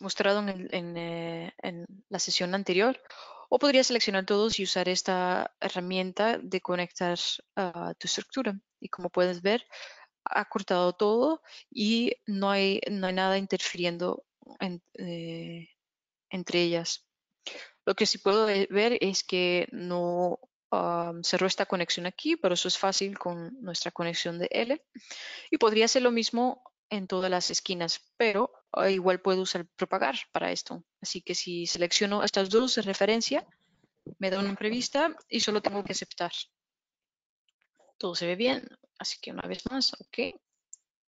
S3: mostrado eh, en, la sesión anterior. O podría seleccionar todos y usar esta herramienta de conectar tu estructura. Y como puedes ver, ha cortado todo y no hay, no hay nada interfiriendo eh, entre ellas. Lo que sí puedo eh, ver es que no cerró esta conexión aquí, pero eso es fácil con nuestra conexión de L. Y podría ser lo mismo en todas las esquinas, pero ah, igual puedo usar propagar para esto. Así que si selecciono estas dos de referencia, me da una prevista y solo tengo que aceptar. Todo se ve bien, así que una vez más, ok.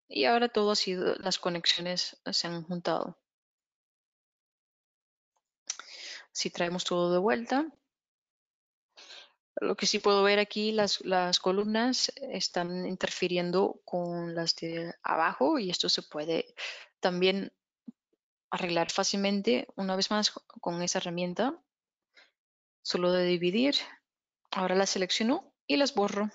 S3: Y ahora todo ha sido, las conexiones se han juntado. Si traemos todo de vuelta, lo que sí puedo ver aquí, las, columnas están interfiriendo con las de abajo y esto se puede también arreglar fácilmente, una vez más, con esa herramienta. Solo de dividir. Ahora las selecciono y las borro.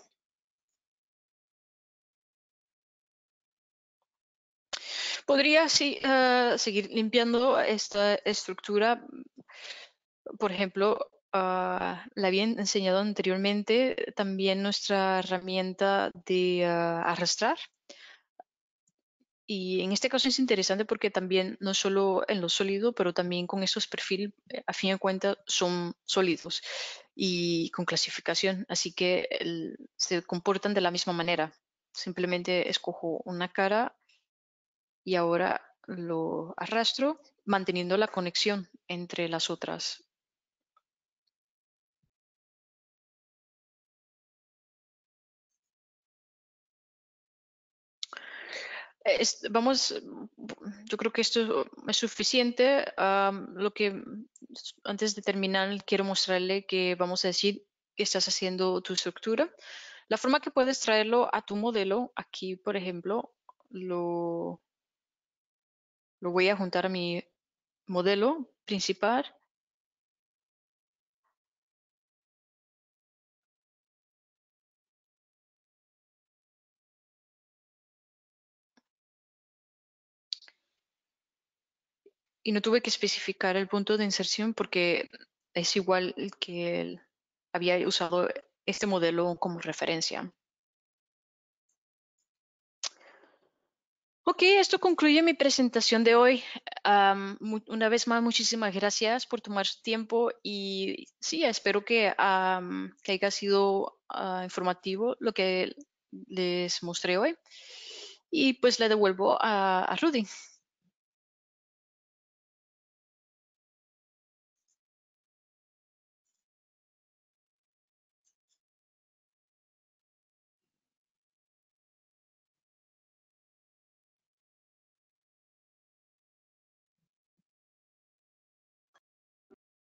S3: podría eh, seguir limpiando esta estructura, por ejemplo, Ah, la habían enseñado anteriormente también nuestra herramienta de ah, arrastrar. Y en este caso es interesante porque también no solo en lo sólido, pero también con esos perfiles, eh, a fin de cuentas, son sólidos y con clasificación. Así que se comportan de la misma manera. Simplemente escojo una cara y ahora lo arrastro manteniendo la conexión entre las otras vamos, yo creo que esto es suficiente. lo que antes de terminar quiero mostrarle que vamos a decir que estás haciendo tu estructura. La forma que puedes traerlo a tu modelo, aquí por ejemplo, lo, lo voy a juntar a mi modelo principal y no tuve que especificar el punto de inserción porque es igual que él había usado este modelo como referencia. Ok, esto concluye mi presentación de hoy. una vez más, muchísimas gracias por tomar tiempo y sí, espero que, haya sido ah, informativo lo que les mostré hoy. Y pues le devuelvo
S4: a Rudy.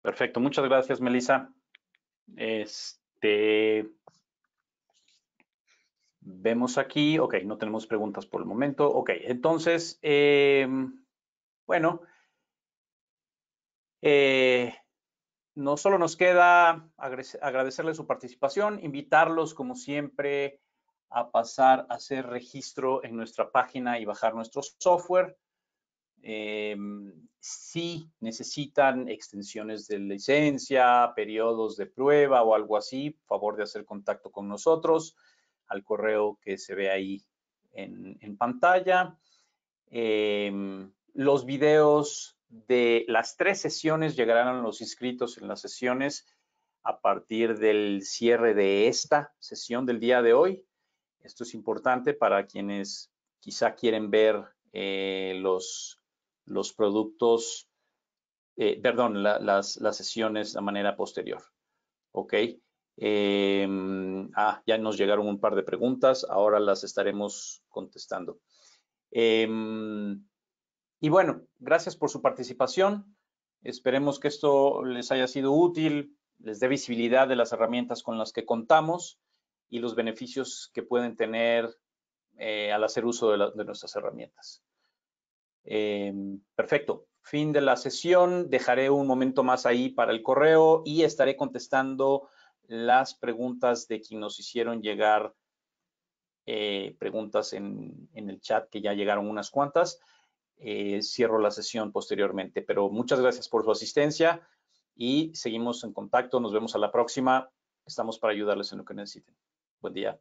S2: Perfecto, muchas gracias, Melissa. Este, vemos aquí, ok, no tenemos preguntas por el momento. Ok, entonces, eh, bueno, eh, no solo nos queda agradecerle su participación, invitarlos como siempre a pasar a hacer registro en nuestra página y bajar nuestro software. Em, si necesitan extensiones de licencia, periodos de prueba o algo así, favor de hacer contacto con nosotros al correo que se ve ahí en, pantalla. Em, los videos de las tres sesiones llegarán a los inscritos en las sesiones a partir del cierre de esta sesión del día de hoy. Esto es importante para quienes quizá quieren ver eh, los los productos, eh, perdón, las, sesiones de manera posterior. ¿Ok? Em, ah, ya nos llegaron un par de preguntas, ahora las estaremos contestando. Em, y bueno, gracias por su participación. Esperemos que esto les haya sido útil, les dé visibilidad de las herramientas con las que contamos y los beneficios que pueden tener eh, al hacer uso de nuestras herramientas. Em, perfecto. Fin de la sesión. Dejaré un momento más ahí para el correo y estaré contestando las preguntas de quienes nos hicieron llegar eh, preguntas en, el chat, que ya llegaron unas cuantas. Eh, cierro la sesión posteriormente, pero muchas gracias por su asistencia y seguimos en contacto. Nos vemos a la próxima. Estamos para ayudarles en lo que necesiten.
S1: Buen día.